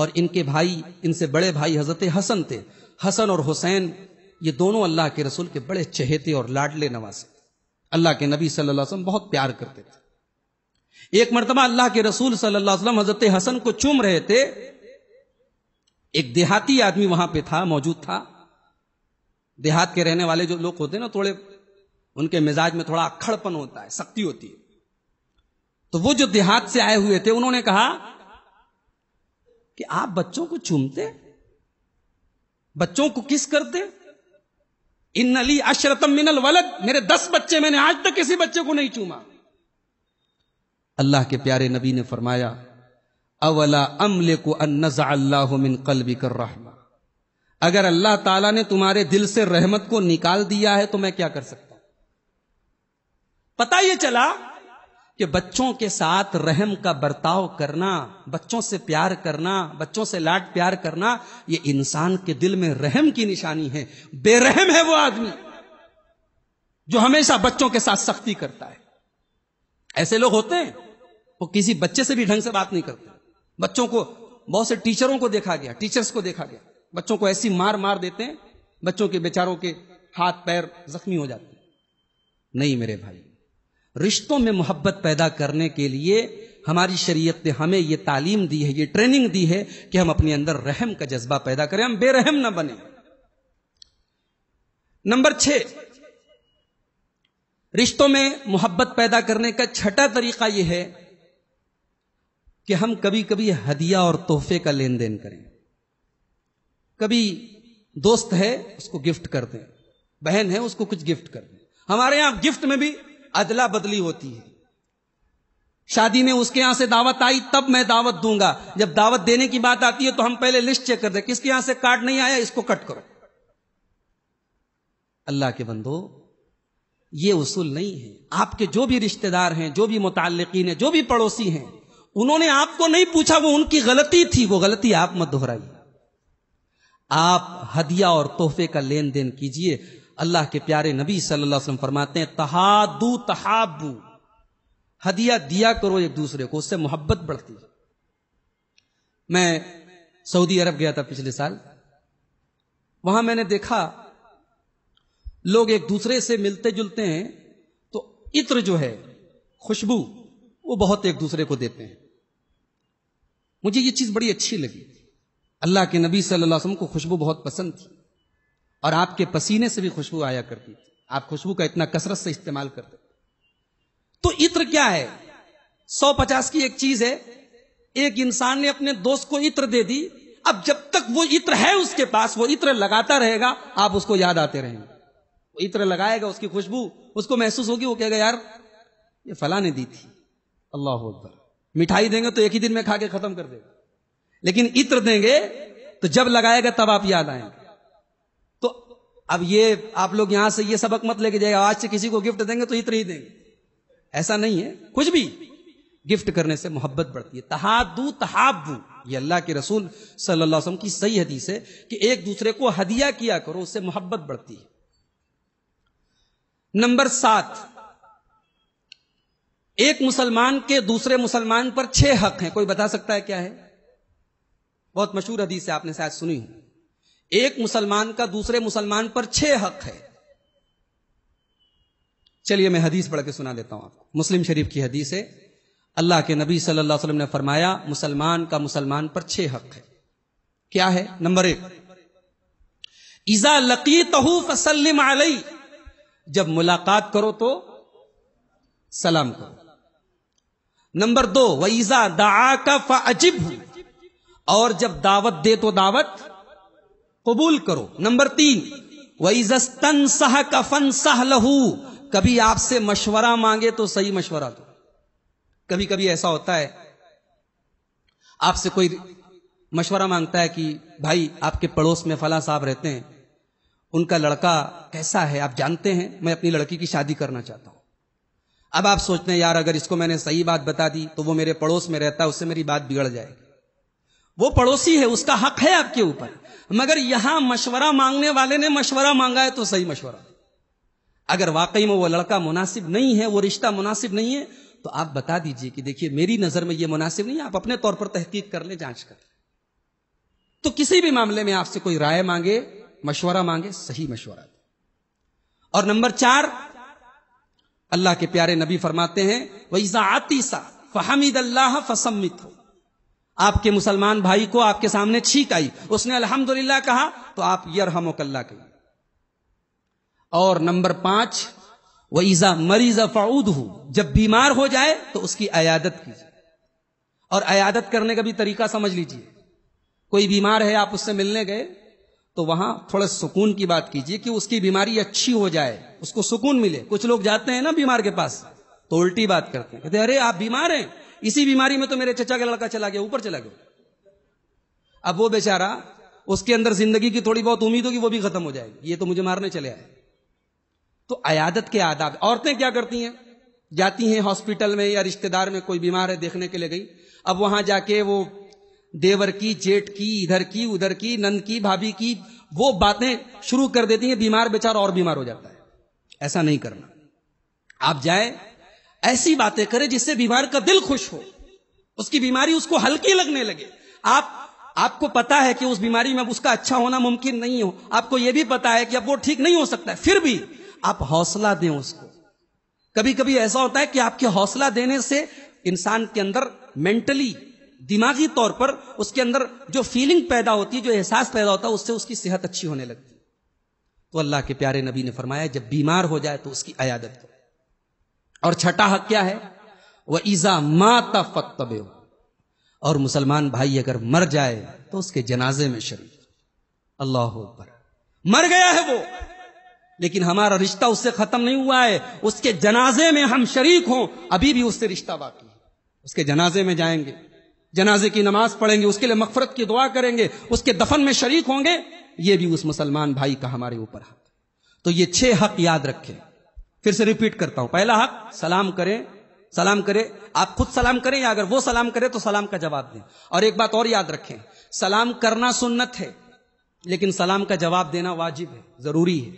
और इनके भाई इनसे बड़े भाई हजरत हसन थे हसन और हुसैन ये दोनों अल्लाह के रसूल के बड़े चहेते और लाडले नवासे थे अल्लाह के नबी सल्लल्लाहु अलैहि वसल्लम बहुत प्यार करते थे एक मरतबा अल्लाह के रसूल सल्लल्लाहु अलैहि वसल्लम हजरत हसन को चूम रहे थे एक देहाती आदमी वहां पे था मौजूद था देहात के रहने वाले जो लोग होते हैं ना थोड़े उनके मिजाज में थोड़ा अखड़पन होता है सख्ती होती है तो वो जो देहात से आए हुए थे उन्होंने कहा कि आप बच्चों को चूमते बच्चों को किस करते इन नली अशरतम मिनल वलद मेरे दस बच्चे मैंने आज तक किसी बच्चे को नहीं चूमा अल्लाह के प्यारे नबी ने फरमाया अवला अमले को अन्नजा अल्लाह मिन कलबी कर रहमा अगर अल्लाह ताला ने तुम्हारे दिल से रहमत को निकाल दिया है तो मैं क्या कर सकता पता यह चला कि बच्चों के साथ रहम का बर्ताव करना बच्चों से प्यार करना बच्चों से लाड प्यार करना ये इंसान के दिल में रहम की निशानी है बेरहम है वो आदमी जो हमेशा बच्चों के साथ सख्ती करता है ऐसे लोग होते हैं वो किसी बच्चे से भी ढंग से बात नहीं करते बच्चों को बहुत से टीचरों को देखा गया टीचर्स को देखा गया बच्चों को ऐसी मार मार देते हैं बच्चों के बेचारों के हाथ पैर जख्मी हो जाते हैं नहीं मेरे भाई रिश्तों में मोहब्बत पैदा करने के लिए हमारी शरीयत ने हमें ये तालीम दी है ये ट्रेनिंग दी है कि हम अपने अंदर रहम का जज्बा पैदा करें हम बेरहम ना बने नंबर छह रिश्तों में मोहब्बत पैदा करने का छठा तरीका यह है कि हम कभी कभी हदिया और तोहफे का लेन देन करें कभी दोस्त है उसको गिफ्ट कर दें बहन है उसको कुछ गिफ्ट कर दें हमारे यहां गिफ्ट में भी अदला बदली होती है शादी में उसके यहां से दावत आई तब मैं दावत दूंगा जब दावत देने की बात आती है तो हम पहले लिस्ट चेक करते किसके यहां से कार्ड नहीं आया इसको कट करो अल्लाह के बंदो ये उसूल नहीं है आपके जो भी रिश्तेदार हैं जो भी मुतालिकीन है जो भी पड़ोसी हैं उन्होंने आपको नहीं पूछा वो उनकी गलती थी वो गलती आप मत दोहराइए आप हदिया और तोहफे का लेन देन कीजिए अल्लाह के प्यारे नबी सल्लल्लाहु अलैहि वसल्लम फरमाते हैं तहादू तहाबू हदिया दिया करो एक दूसरे को उससे मोहब्बत बढ़ती है मैं सऊदी अरब गया था पिछले साल वहां मैंने देखा लोग एक दूसरे से मिलते जुलते हैं तो इत्र जो है खुशबू वो बहुत एक दूसरे को देते हैं मुझे ये चीज बड़ी अच्छी लगी अल्लाह के नबी सल्लल्लाहु अलैहि वसल्लम को खुशबू बहुत पसंद थी और आपके पसीने से भी खुशबू आया करती थी आप खुशबू का इतना कसरत से इस्तेमाल करते तो इत्र क्या है सौ पचास की एक चीज है एक इंसान ने अपने दोस्त को इत्र दे दी अब जब तक वो इत्र है उसके पास वो इत्र लगाता रहेगा आप उसको याद आते रहेंगे वो इत्र लगाएगा उसकी खुशबू उसको महसूस होगी वो कहेगा यार ये फला ने दी थी अल्लाह अकबर मिठाई देंगे तो एक ही दिन में खा के खत्म कर देगा लेकिन इत्र देंगे तो जब लगाएगा तब आप याद आएंगे अब ये आप लोग यहां से ये सबक मत लेके जाएगा आज से किसी को गिफ्ट देंगे तो इतने ही देंगे ऐसा नहीं है कुछ भी गिफ्ट करने से मोहब्बत बढ़ती है तहादू तहाबू ये अल्लाह के रसूल सल्लल्लाहु अलैहि वसल्लम की सही हदीस है कि एक दूसरे को हदिया किया करो उससे मोहब्बत बढ़ती है नंबर सात एक मुसलमान के दूसरे मुसलमान पर छह हक हैं कोई बता सकता है क्या है बहुत मशहूर हदीस है आपने शायद सुनी हूं एक मुसलमान का दूसरे मुसलमान पर छह हक है चलिए मैं हदीस पढ़ के सुना देता हूं आपको मुस्लिम शरीफ की हदीस है अल्लाह के नबी सल्लल्लाहु अलैहि वसल्लम ने फरमाया मुसलमान का मुसलमान पर छह हक है क्या है नंबर एक ईजा लकी तहू फसलिम आलई जब मुलाकात करो तो सलाम करो नंबर दो वईजा दा का अजिब और जब दावत दे तो दावत कबूल करो नंबर तीन वईजस्तन सह फन सह लहू कभी आपसे मशवरा मांगे तो सही मशवरा दो कभी कभी ऐसा होता है आपसे कोई मशवरा मांगता है कि भाई आपके पड़ोस में फला साहब रहते हैं उनका लड़का कैसा है आप जानते हैं मैं अपनी लड़की की शादी करना चाहता हूं अब आप सोचते हैं यार अगर इसको मैंने सही बात बता दी तो वो मेरे पड़ोस में रहता है उससे मेरी बात बिगड़ जाएगी वो पड़ोसी है उसका हक है आपके ऊपर मगर यहां मशवरा मांगने वाले ने मशवरा मांगा है तो सही मशवरा अगर वाकई में वो लड़का मुनासिब नहीं है वो रिश्ता मुनासिब नहीं है तो आप बता दीजिए कि देखिए मेरी नजर में ये मुनासिब नहीं है आप अपने तौर पर तहकीक कर ले जांच कर तो किसी भी मामले में आपसे कोई राय मांगे मशवरा मांगे सही मशवरा दे और नंबर चार अल्लाह के प्यारे नबी फरमाते हैं वही आतीसा फहमीद अल्लाह फसमित हो आपके मुसलमान भाई को आपके सामने छींक आई उसने अल्हम्दुलिल्लाह कहा तो आप यरहमोकल्ला कही और नंबर पांच वह ईजा मरीज फाउद हूं जब बीमार हो जाए तो उसकी अयादत कीजिए और अयादत करने का भी तरीका समझ लीजिए कोई बीमार है आप उससे मिलने गए तो वहां थोड़ा सुकून की बात कीजिए कि उसकी बीमारी अच्छी हो जाए उसको सुकून मिले कुछ लोग जाते हैं ना बीमार के पास तो उल्टी बात करते हैं कहते अरे आप बीमार हैं इसी बीमारी में तो मेरे चचा का लड़का चला गया ऊपर चला गया अब वो बेचारा उसके अंदर जिंदगी की थोड़ी बहुत उम्मीद होगी वो भी खत्म हो जाएगी ये तो मुझे मारने चले आए तो अयादत के आदाब औरतें क्या करती हैं जाती हैं हॉस्पिटल में या रिश्तेदार में कोई बीमार है देखने के लिए गई अब वहां जाके वो देवर की जेठ की इधर की उधर की नंद की भाभी की वो बातें शुरू कर देती हैं बीमार बेचारा और बीमार हो जाता है ऐसा नहीं करना आप जाए ऐसी बातें करे जिससे बीमार का दिल खुश हो उसकी बीमारी उसको हल्की लगने लगे आप आपको पता है कि उस बीमारी में उसका अच्छा होना मुमकिन नहीं हो आपको यह भी पता है कि अब वो ठीक नहीं हो सकता है फिर भी आप हौसला दें उसको कभी कभी ऐसा होता है कि आपके हौसला देने से इंसान के अंदर मेंटली दिमागी तौर पर उसके अंदर जो फीलिंग पैदा होती है जो एहसास पैदा होता है उससे उसकी सेहत अच्छी होने लगती है तो अल्लाह के प्यारे नबी ने फरमाया जब बीमार हो जाए तो उसकी अयादत और छठा हक क्या है वह ईजा माता फतबे और मुसलमान भाई अगर मर जाए तो उसके जनाजे में शरीक अल्लाह पर मर गया है वो लेकिन हमारा रिश्ता उससे खत्म नहीं हुआ है उसके जनाजे में हम शरीक हों अभी भी उससे रिश्ता बाकी है उसके जनाजे में जाएंगे जनाजे की नमाज पढ़ेंगे उसके लिए मफफरत की दुआ करेंगे उसके दफन में शरीक होंगे ये भी उस मुसलमान भाई का हमारे ऊपर हक तो ये छह हक याद रखें फिर से रिपीट करता हूं पहला हक सलाम करें सलाम करें आप खुद सलाम करें या अगर वो सलाम करे तो सलाम का जवाब दें और एक बात और याद रखें सलाम करना सुन्नत है लेकिन सलाम का जवाब देना वाजिब है जरूरी है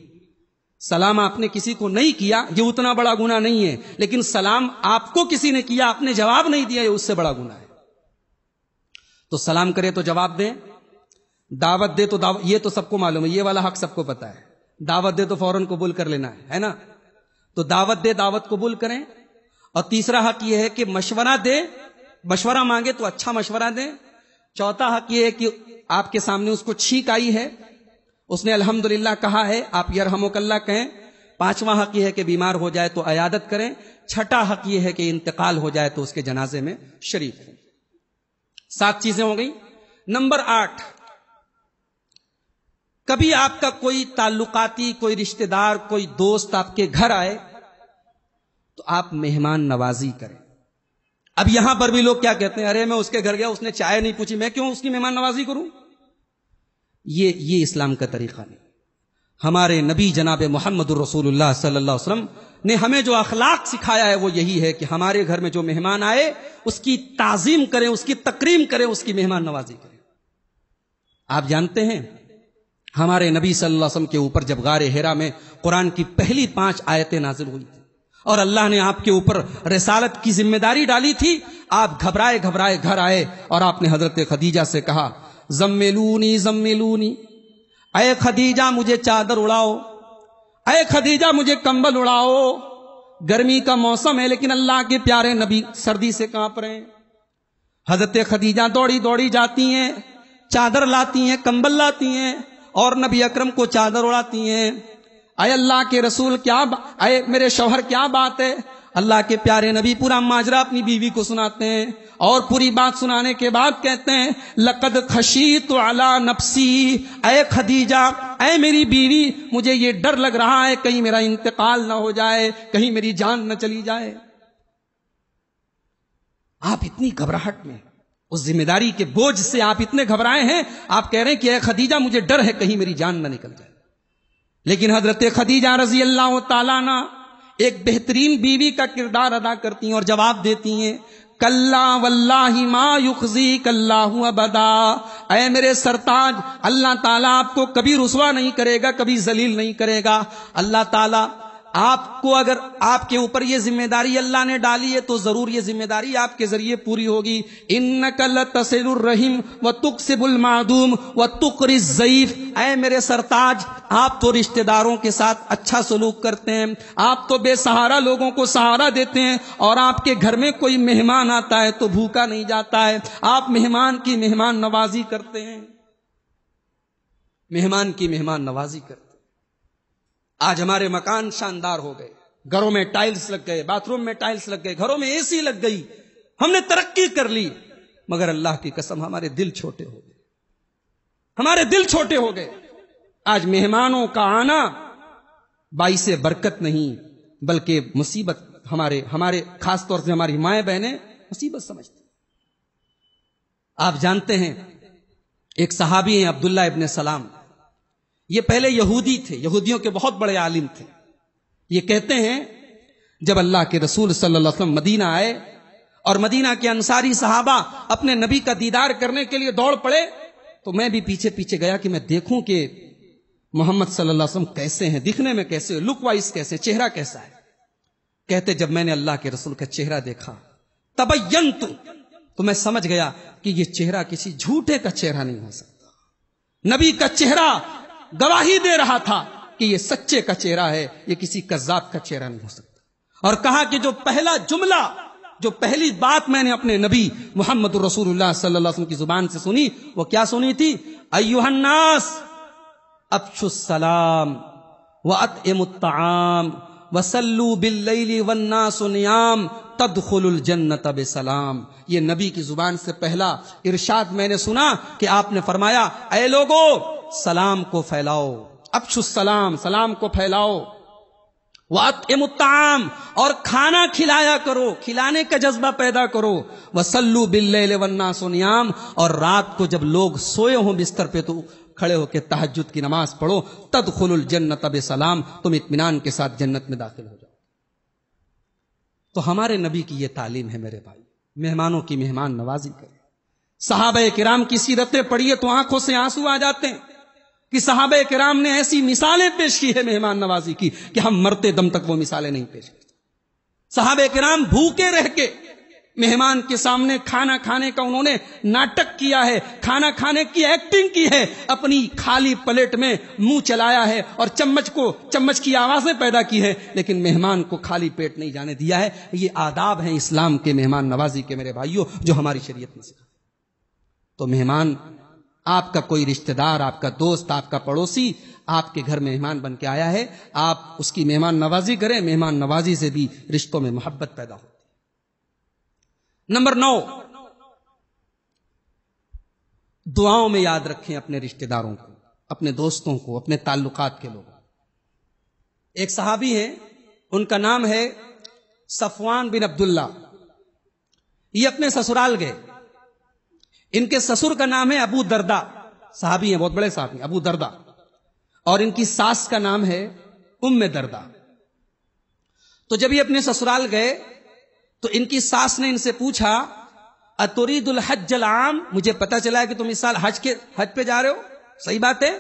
सलाम आपने किसी को नहीं किया ये उतना बड़ा गुना नहीं है लेकिन सलाम आपको किसी ने किया आपने जवाब नहीं दिया ये उससे बड़ा गुना है तो सलाम करे तो जवाब दें दावत दे तो दावत ये तो सबको मालूम है ये वाला हक सबको पता है दावत दे तो फौरन कबूल कर लेना है है ना तो दावत दे दावत कबूल करें और तीसरा हक यह है कि मशवरा दे मशवरा मांगे तो अच्छा मशवरा दे चौथा हक यह है कि आपके सामने उसको छीक आई है उसने अल्हम्दुलिल्लाह कहा है आप यरहमोकल्ला कहें पांचवा हक यह है कि बीमार हो जाए तो अयादत करें छठा हक यह है कि इंतकाल हो जाए तो उसके जनाजे में शरीक सात चीजें हो गई नंबर आठ कभी आपका कोई ताल्लुकाती कोई रिश्तेदार कोई दोस्त आपके घर आए तो आप मेहमान नवाजी करें अब यहां पर भी लोग क्या कहते हैं अरे मैं उसके घर गया उसने चाय नहीं पूछी मैं क्यों उसकी मेहमान नवाजी करूं ये ये इस्लाम का तरीका नहीं हमारे नबी जनाब मोहम्मद रसूल सल्लल्लाहु ने हमें जो अखलाक सिखाया है वो यही है कि हमारे घर में जो मेहमान आए उसकी ताजीम करें उसकी तकरीम करें उसकी मेहमान नवाजी करें आप जानते हैं हमारे नबी सल्लल्लाहु अलैहि वसल्लम के ऊपर जब गारे हेरा में कुरान की पहली पांच आयतें नाजिल हुई थी और अल्लाह ने आपके ऊपर रसालत की जिम्मेदारी डाली थी आप घबराए घबराए घर आए और आपने हजरत खदीजा से कहा जम्मेलूनी जम्मेलूनी अय खदीजा मुझे चादर उड़ाओ अय खदीजा मुझे कंबल उड़ाओ गर्मी का मौसम है लेकिन अल्लाह के प्यारे नबी सर्दी से कांप रहे हैं हजरत खदीजा दौड़ी दौड़ी जाती हैं चादर लाती हैं कंबल लाती हैं और नबी अकरम को चादर उड़ाती हैं अय अल्लाह के रसूल क्या अय मेरे शौहर क्या बात है अल्लाह के प्यारे नबी पूरा माजरा अपनी बीवी को सुनाते हैं और पूरी बात सुनाने के बाद कहते हैं लकद खशी तो अला नफसी अय खदीजा अय मेरी बीवी मुझे ये डर लग रहा है कहीं मेरा इंतकाल ना हो जाए कहीं मेरी जान न चली जाए आप इतनी घबराहट में उस जिम्मेदारी के बोझ से आप इतने घबराए हैं आप कह रहे हैं कि अः खदीजा मुझे डर है कहीं मेरी जान ना निकल जाए लेकिन हजरत खदीजा रजी अल्लाह ना एक बेहतरीन बीवी का किरदार अदा करती हैं और जवाब देती हैं कल्ला वल्लाही मा युखजी कल्ला अबदा अय मेरे सरताज अल्लाह ताला आपको कभी रुसवा नहीं करेगा कभी जलील नहीं करेगा अल्लाह ताला आपको अगर आपके ऊपर ये जिम्मेदारी अल्लाह ने डाली है तो जरूर ये जिम्मेदारी आपके जरिए पूरी होगी इन नकल तसरुररहीम व तुक सिबुल मादूम व तुक जयीफ ए मेरे सरताज आप तो रिश्तेदारों के साथ अच्छा सलूक करते हैं आप तो बेसहारा लोगों को सहारा देते हैं और आपके घर में कोई मेहमान आता है तो भूखा नहीं जाता है आप मेहमान की मेहमान नवाजी करते हैं मेहमान की मेहमान नवाजी करते आज हमारे मकान शानदार हो गए घरों में टाइल्स लग गए बाथरूम में टाइल्स लग गए घरों में एसी लग गई हमने तरक्की कर ली मगर अल्लाह की कसम हमारे दिल छोटे हो गए हमारे दिल छोटे हो गए आज मेहमानों का आना बाई से बरकत नहीं बल्कि मुसीबत हमारे हमारे खासतौर से हमारी माए बहने मुसीबत समझती आप जानते हैं एक सहाबी हैं अब्दुल्ला इबन सलाम ये पहले यहूदी थे यहूदियों के बहुत बड़े आलिम थे ये कहते हैं जब अल्लाह के रसूल सल्लल्लाहु अलैहि वसल्लम मदीना आए और मदीना के अंसारी साहबा अपने नबी का दीदार करने के लिए दौड़ पड़े तो मैं भी पीछे पीछे गया कि मैं देखूं कि मोहम्मद सल्लल्लाहु अलैहि वसल्लम कैसे हैं दिखने में कैसे लुक वाइज कैसे चेहरा कैसा है कहते जब मैंने अल्लाह के रसूल का चेहरा देखा तबयन तो मैं समझ गया कि यह चेहरा किसी झूठे का चेहरा नहीं हो सकता नबी का चेहरा गवाही दे रहा था कि ये सच्चे का चेहरा है ये किसी कज्जाब का चेहरा नहीं हो सकता और कहा कि जो पहला जुमला जो पहली बात मैंने अपने नबी मोहम्मद रसूलुल्लाह की जुबान से सुनी वो क्या सुनी थी अयुहन्नास अफसलाम व अतम वसल्लू बिल्ली वन्ना सुनियाम तदखुल जन्नत सलाम ये नबी की जुबान से पहला इरशाद मैंने सुना कि आपने फरमाया अय लोगों सलाम को फैलाओ अक्षु सलाम सलाम को फैलाओ वातम और खाना खिलाया करो खिलाने का जज्बा पैदा करो वसल्लू बिल्ले वन्ना सोनियाम और रात को जब लोग सोए हों बिस्तर पे तो खड़े होकर तहजुद की नमाज पढ़ो तद खुल जन्नत अब सलाम तुम इतमान के साथ जन्नत में दाखिल हो जाओ तो हमारे नबी की यह तालीम है मेरे भाई मेहमानों की मेहमान नवाजी करे साहब किराम की सीरतें पढ़िए तो आंखों से आंसू आ जाते हैं कि साहब कराम ने ऐसी मिसालें पेश की है मेहमान नवाजी की कि हम मरते दम तक वो मिसालें नहीं पेश साहब कराम भूखे रह के मेहमान के सामने खाना खाने का उन्होंने नाटक किया है खाना खाने की एक्टिंग की है अपनी खाली प्लेट में मुंह चलाया है और चम्मच को चम्मच की आवाजें पैदा की है लेकिन मेहमान को खाली पेट नहीं जाने दिया है ये आदाब है इस्लाम के मेहमान नवाजी के मेरे भाइयों जो हमारी शरीय में सिखा तो मेहमान आपका कोई रिश्तेदार आपका दोस्त आपका पड़ोसी आपके घर मेहमान बन के आया है आप उसकी मेहमान नवाजी करें मेहमान नवाजी से भी रिश्तों में मोहब्बत पैदा होती नंबर नौ दुआओं में याद रखें अपने रिश्तेदारों को अपने दोस्तों को अपने ताल्लुकात के लोगों एक सहाबी हैं उनका नाम है सफवान बिन अब्दुल्ला ये अपने ससुराल गए इनके ससुर का नाम है अबू दरदा साहबी हैं बहुत बड़े साहबी अबू दरदा और इनकी सास का नाम है उम्म दरदा तो जब ये अपने ससुराल गए तो इनकी सास ने इनसे पूछा अतुरीदुल हज आम मुझे पता चला है कि तुम इस साल हज के हज पे जा रहे हो सही बात है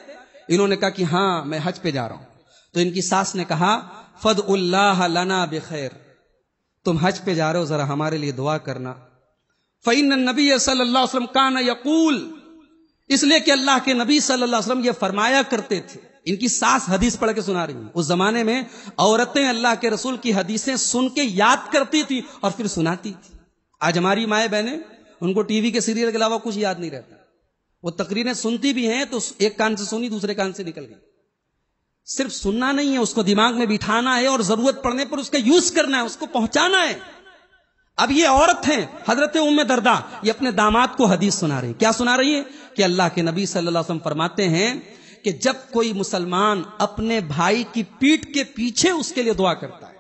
इन्होंने कहा कि हां मैं हज पे जा रहा हूं तो इनकी सास ने कहा फद उल्लाह लना बेखैर तुम हज पे जा रहे हो जरा हमारे लिए दुआ करना फ़ैन नबी सल्लाम कान यकूल इसलिए कि अल्लाह के नबी सल्लाम यह ये फरमाया करते थे इनकी सास हदीस पढ़ के सुना रही हूं उस जमाने में औरतें अल्लाह के रसूल की हदीसें सुन के याद करती थी और फिर सुनाती थी आज हमारी माए बहनें उनको टीवी के सीरियल के अलावा कुछ याद नहीं रहता वो तकरीरें सुनती भी हैं तो एक कान से सुनी दूसरे कान से निकल गई सिर्फ सुनना नहीं है उसको दिमाग में बिठाना है और जरूरत पड़ने पर उसका यूज करना है उसको पहुंचाना है अब ये औरत है हजरत उम्म दरदा ये अपने दामाद को हदीस सुना रही क्या सुना रही है कि अल्लाह के नबी सल्लाम फरमाते हैं कि जब कोई मुसलमान अपने भाई की पीठ के पीछे उसके लिए दुआ करता है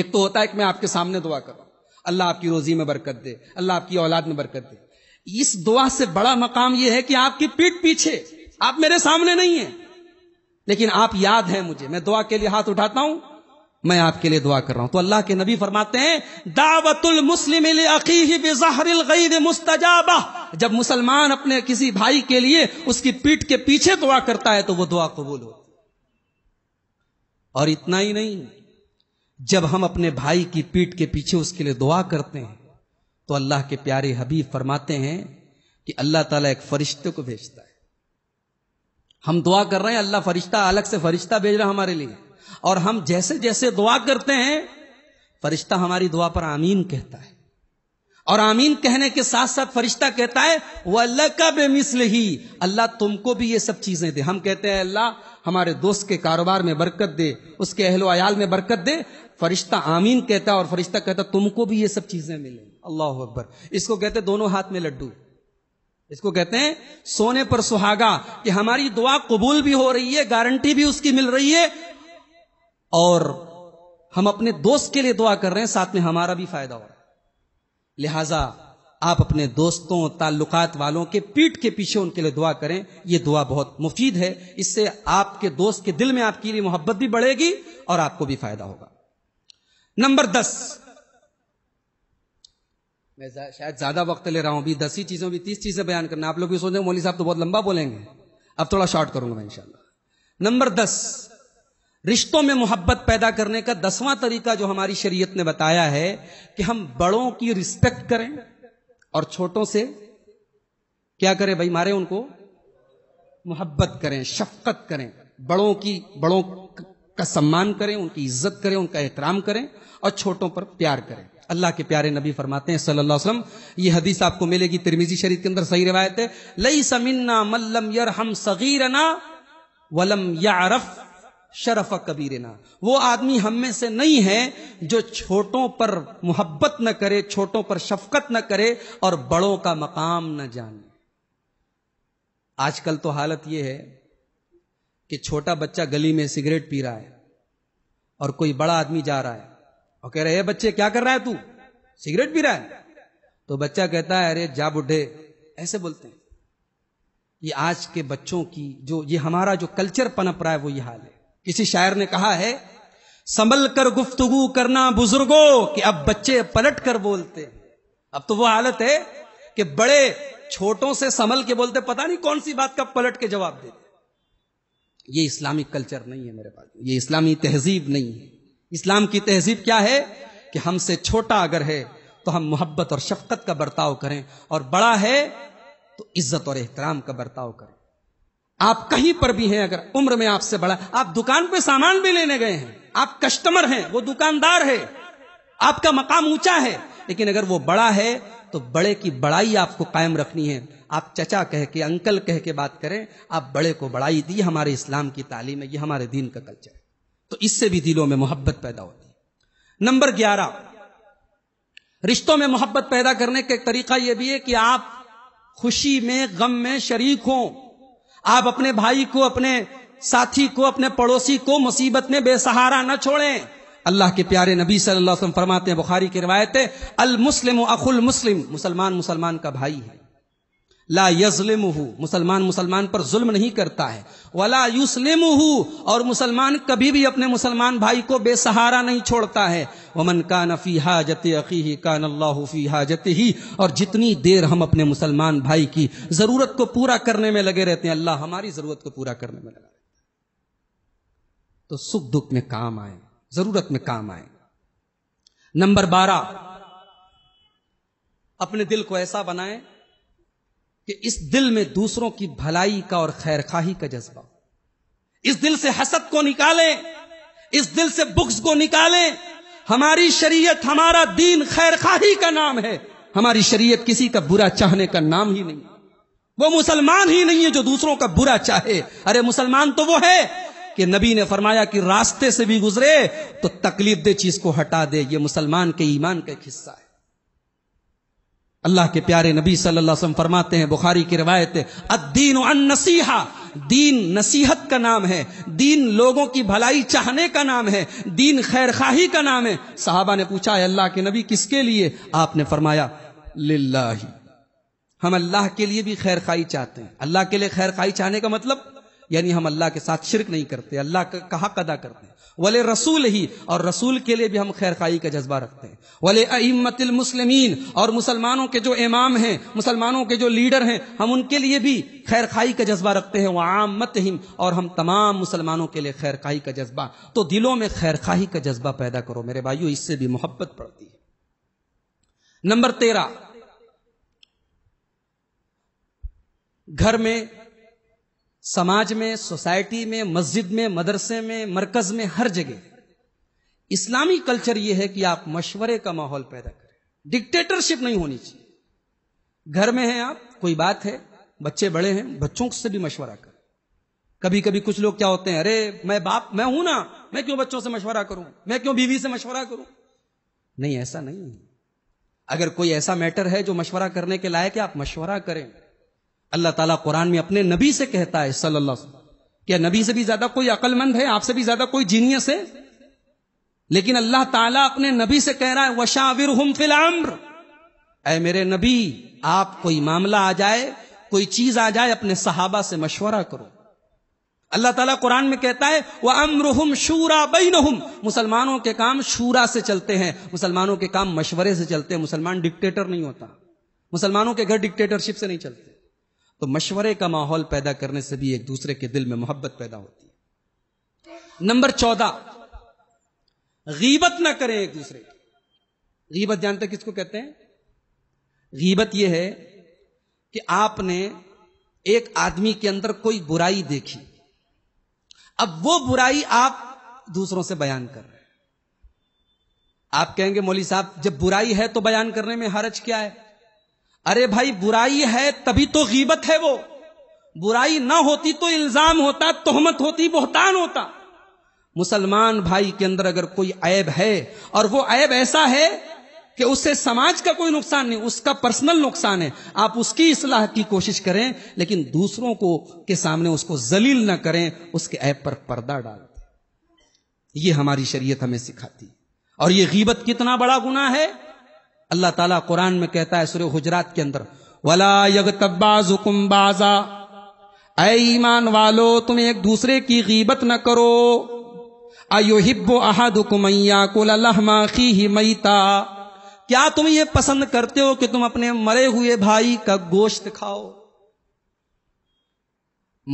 एक तो होता है कि मैं आपके सामने दुआ कर रहा हूं अल्लाह आपकी रोजी में बरकत दे अल्लाह आपकी औलाद में बरकत दे इस दुआ से बड़ा मकाम यह है कि आपकी पीठ पीछे आप मेरे सामने नहीं है लेकिन आप याद हैं मुझे मैं दुआ के लिए हाथ उठाता हूं मैं आपके लिए दुआ कर रहा हूं तो अल्लाह के नबी फरमाते हैं दावतुल मुस्लिम मुस्तजाबा जब मुसलमान अपने किसी भाई के लिए उसकी पीठ के पीछे दुआ करता है तो वो दुआ कबूल होती और इतना ही नहीं जब हम अपने भाई की पीठ के पीछे उसके लिए दुआ करते हैं तो अल्लाह के प्यारे हबीब फरमाते हैं कि अल्लाह ताला एक फरिश्ते को भेजता है हम दुआ कर रहे हैं अल्लाह फरिश्ता अलग से फरिश्ता भेज रहा हमारे लिए और हम जैसे जैसे दुआ करते हैं फरिश्ता हमारी दुआ पर आमीन कहता है और आमीन कहने के साथ साथ फरिश्ता कहता है वह अल्लाह का बेमिसल ही अल्लाह तुमको भी ये सब चीजें दे हम कहते हैं अल्लाह हमारे दोस्त के कारोबार में बरकत दे उसके अहलो आयाल में बरकत दे फरिश्ता आमीन कहता है और फरिश्ता कहता तुमको भी ये सब चीजें मिले अल्लाह अकबर इसको कहते दोनों हाथ में लड्डू इसको कहते हैं सोने पर सुहागा कि हमारी दुआ कबूल भी हो रही है गारंटी भी उसकी मिल रही है और हम अपने दोस्त के लिए दुआ कर रहे हैं साथ में हमारा भी फायदा हो लिहाजा आप अपने दोस्तों ताल्लुकात वालों के पीठ के पीछे उनके लिए दुआ करें यह दुआ बहुत मुफीद है इससे आपके दोस्त के दिल में आपके लिए मोहब्बत भी बढ़ेगी और आपको भी फायदा होगा नंबर दस मैं शायद ज्यादा वक्त ले रहा हूं भी दस ही चीजों भी तीस चीजें बयान करना आप लोग भी सोचेंगे मोली साहब तो बहुत लंबा बोलेंगे अब थोड़ा शॉर्ट करूंगा मैं इंशाला नंबर दस रिश्तों में मोहब्बत पैदा करने का दसवां तरीका जो हमारी शरीयत ने बताया है कि हम बड़ों की रिस्पेक्ट करें और छोटों से क्या करें भाई मारे उनको मोहब्बत करें शफकत करें बड़ों की बड़ों का सम्मान करें उनकी इज्जत करें उनका एहतराम करें और छोटों पर प्यार करें अल्लाह के प्यारे नबी फरमाते हैं सल्लल्लाहु अलैहि वसल्लम ये हदीस आपको मिलेगी तिरमिजी शरीफ के अंदर सही रिवायत है लई समिन्ना मल्लम यर हम सगीरना वलम या अरफ शरफ कबीरना वो आदमी हम में से नहीं है जो छोटों पर मोहब्बत न करे छोटों पर शफकत न करे और बड़ों का मकाम न जाने आजकल तो हालत यह है कि छोटा बच्चा गली में सिगरेट पी रहा है और कोई बड़ा आदमी जा रहा है और कह रहे है बच्चे क्या कर रहा है तू सिगरेट पी रहा है तो बच्चा कहता है अरे जा बुढ़े ऐसे बोलते हैं ये आज के बच्चों की जो ये हमारा जो कल्चर पनप रहा है वो ये हाल है किसी शायर ने कहा है संभल कर गुफ्तगु करना बुजुर्गो कि अब बच्चे पलट कर बोलते अब तो वो हालत है कि बड़े छोटों से संभल के बोलते पता नहीं कौन सी बात का पलट के जवाब दे ये इस्लामिक कल्चर नहीं है मेरे पास ये इस्लामी तहजीब नहीं है इस्लाम की तहजीब क्या है कि हमसे छोटा अगर है तो हम मोहब्बत और शफकत का बर्ताव करें और बड़ा है तो इज्जत और एहतराम का बर्ताव करें आप कहीं पर भी हैं अगर उम्र में आपसे बड़ा आप दुकान पे सामान भी लेने गए हैं आप कस्टमर हैं वो दुकानदार है आपका मकाम ऊंचा है लेकिन अगर वो बड़ा है तो बड़े की बड़ाई आपको कायम रखनी है आप चचा कह के अंकल कह के बात करें आप बड़े को बड़ाई दी हमारे इस्लाम की तालीम है ये हमारे दीन का कल्चर है तो इससे भी दिलों में मोहब्बत पैदा होती है नंबर ग्यारह रिश्तों में मोहब्बत पैदा करने का एक तरीका यह भी है कि आप खुशी में गम में शरीक हों आप अपने भाई को अपने साथी को अपने पड़ोसी को मुसीबत में बेसहारा न छोड़ें अल्लाह के प्यारे नबी सल्लल्लाहु अलैहि वसल्लम फरमाते हैं बुखारी की रिवायत है अल मुस्लिम अखुल मुस्लिम मुसलमान मुसलमान का भाई है ला यजलिम मुसलमान मुसलमान पर जुल्म नहीं करता है वला युसलिम और मुसलमान कभी भी अपने मुसलमान भाई को बेसहारा नहीं छोड़ता है वमन का नफी हाजत ही कान अल्लाह अल्लाहफी हाजत ही और जितनी देर हम अपने मुसलमान भाई की जरूरत को पूरा करने में लगे रहते हैं अल्लाह हमारी जरूरत को पूरा करने में लगा रहता है तो सुख दुख में काम आए जरूरत में काम आए नंबर बारह अपने दिल को ऐसा बनाएं कि इस दिल में दूसरों की भलाई का और खैर खाही का जज्बा इस दिल से हसद को निकालें इस दिल से बुक्स को निकालें हमारी शरीयत हमारा दीन खैर खाही का नाम है हमारी शरीयत किसी का बुरा चाहने का नाम ही नहीं वो मुसलमान ही नहीं है जो दूसरों का बुरा चाहे अरे मुसलमान तो वो है कि नबी ने फरमाया कि रास्ते से भी गुजरे तो तकलीफ दे चीज को हटा दे ये मुसलमान के ईमान का एक हिस्सा है अल्लाह के प्यारे नबी सल्लल्लाहु अलैहि वसल्लम फरमाते हैं बुखारी की रिवायत अद्दीन अन नसीहा दीन नसीहत का नाम है दीन लोगों की भलाई चाहने का नाम है दीन खैर खाही का नाम है साहबा ने पूछा है अल्लाह के नबी किसके लिए आपने फरमाया लिल्लाही हम अल्लाह के लिए भी खैर खाई चाहते हैं अल्लाह के लिए खैर खाई चाहने का मतलब यानी हम अल्लाह के साथ शिरक नहीं करते अल्लाह का हक अदा करते हैं वले रसूल ही और रसूल के लिए भी हम खैर खाई का जज्बा रखते हैं वले अम्मतिल मुस्लिमीन और मुसलमानों के जो इमाम हैं मुसलमानों के जो लीडर हैं हम उनके लिए भी खैर खाई का जज्बा रखते हैं वम मत हिम और हम तमाम मुसलमानों के लिए खैर खाई का जज्बा तो दिलों में खैर खाई का जज्बा पैदा करो मेरे भाइयों इससे भी मोहब्बत पड़ती है नंबर तेरह घर में समाज में सोसाइटी में मस्जिद में मदरसे में मरकज में हर जगह इस्लामी कल्चर यह है कि आप मशवरे का माहौल पैदा करें डिक्टेटरशिप नहीं होनी चाहिए घर में हैं आप कोई बात है बच्चे बड़े हैं बच्चों से भी मशवरा करें कभी कभी कुछ लोग क्या होते हैं अरे मैं बाप मैं हूं ना मैं क्यों बच्चों से मशवरा करूं मैं क्यों बीवी से मशवरा करूं नहीं ऐसा नहीं है अगर कोई ऐसा मैटर है जो मशवरा करने के लायक है आप मशवरा करें अल्लाह ताला कुरान में अपने नबी से कहता है सल्लल्लाहु अलैहि वसल्लम क्या नबी से भी ज्यादा कोई अकलमंद है आपसे भी ज्यादा कोई जीनियस है लेकिन अल्लाह ताला अपने नबी से कह रहा है वशाविर हम फिल अम्र मेरे नबी आप कोई मामला आ जाए कोई चीज आ जाए अपने सहाबा से मशवरा करो अल्लाह ताला कुरान में कहता है वह अम्रहुम शूरा बैनहुम मुसलमानों के काम शूरा से चलते हैं मुसलमानों के काम मशवरे से चलते हैं मुसलमान डिक्टेटर नहीं होता मुसलमानों के घर डिक्टेटरशिप से नहीं चलते तो मशवरे का माहौल पैदा करने से भी एक दूसरे के दिल में मोहब्बत पैदा होती है नंबर चौदह गीबत ना करें एक दूसरे की गीबत जानते किसको कहते हैं गीबत यह है कि आपने एक आदमी के अंदर कोई बुराई देखी अब वो बुराई आप दूसरों से बयान कर रहे हैं आप कहेंगे मौली साहब जब बुराई है तो बयान करने में हरज क्या है अरे भाई बुराई है तभी तो गीबत है वो बुराई ना होती तो इल्जाम होता तोहमत होती बोहतान होता मुसलमान भाई के अंदर अगर कोई ऐब है और वो ऐब ऐसा है कि उससे समाज का कोई नुकसान नहीं उसका पर्सनल नुकसान है आप उसकी इसलाह की कोशिश करें लेकिन दूसरों को के सामने उसको जलील ना करें उसके ऐप पर पर्दा डाल दें ये हमारी शरीयत हमें सिखाती और ये गीबत कितना बड़ा गुना है अल्लाह ताला कुरान में कहता है सुरे हुजरात के अंदर वला यग तब्बाजुकुम बाजा ईमान वालो तुम एक दूसरे की गीबत न करो अयोहिब्बो अहादुकुमैया कुलहमाखी ही मईता क्या तुम ये पसंद करते हो कि तुम अपने मरे हुए भाई का गोश्त खाओ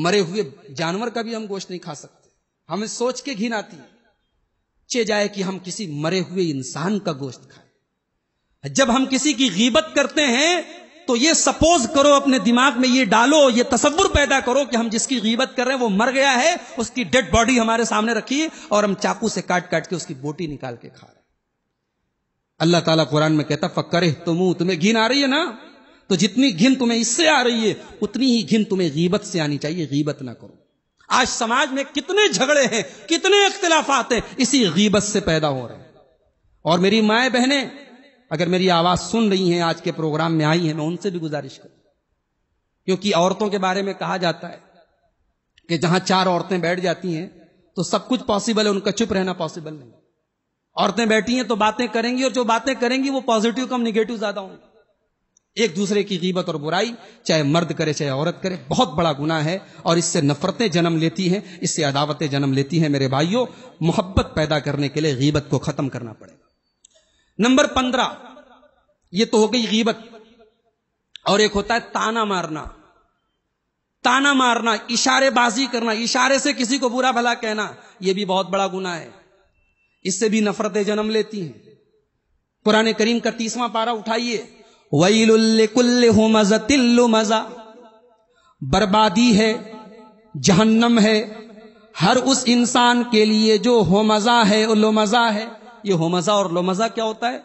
मरे हुए जानवर का भी हम गोश्त नहीं खा सकते हमें सोच के घिन आती है चे जाए कि हम किसी मरे हुए इंसान का गोश्त खाए जब हम किसी की गीबत करते हैं तो ये सपोज करो अपने दिमाग में ये डालो ये तस्वुर पैदा करो कि हम जिसकी गीबत कर रहे हैं वो मर गया है उसकी डेड बॉडी हमारे सामने रखी और हम चाकू से काट काट के उसकी बोटी निकाल के खा रहे अल्लाह ताला कुरान में कहता फकर तुम तुम्हें घिन आ रही है ना तो जितनी घिन तुम्हें इससे आ रही है उतनी ही घिन तुम्हें गीबत से आनी चाहिए गीबत ना करो आज समाज में कितने झगड़े हैं कितने इख्तलाफात हैं इसी गीबत से पैदा हो रहे हैं और मेरी माए बहनें अगर मेरी आवाज सुन रही हैं आज के प्रोग्राम में आई है मैं उनसे भी गुजारिश करूं क्योंकि औरतों के बारे में कहा जाता है कि जहां चार औरतें बैठ जाती हैं तो सब कुछ पॉसिबल है उनका चुप रहना पॉसिबल नहीं औरतें बैठी हैं तो बातें करेंगी और जो बातें करेंगी वो पॉजिटिव कम निगेटिव ज्यादा होंगे एक दूसरे की कीमत और बुराई चाहे मर्द करे चाहे औरत करे बहुत बड़ा गुना है और इससे नफरतें जन्म लेती हैं इससे अदावतें जन्म लेती हैं मेरे भाइयों मोहब्बत पैदा करने के लिए गीबत को खत्म करना पड़ेगा नंबर पंद्रह ये तो हो गई गीबत और एक होता है ताना मारना ताना मारना इशारेबाजी करना इशारे से किसी को बुरा भला कहना यह भी बहुत बड़ा गुना है इससे भी नफरतें जन्म लेती हैं पुराने करीम का तीसवां पारा उठाइए वही वईलुल्लिकुल्ल हो मजा तिल्लु मजा बर्बादी है जहन्नम है हर उस इंसान के लिए जो हो मजा है उल्लो मजा है ये होमजा और लोमजा क्या होता है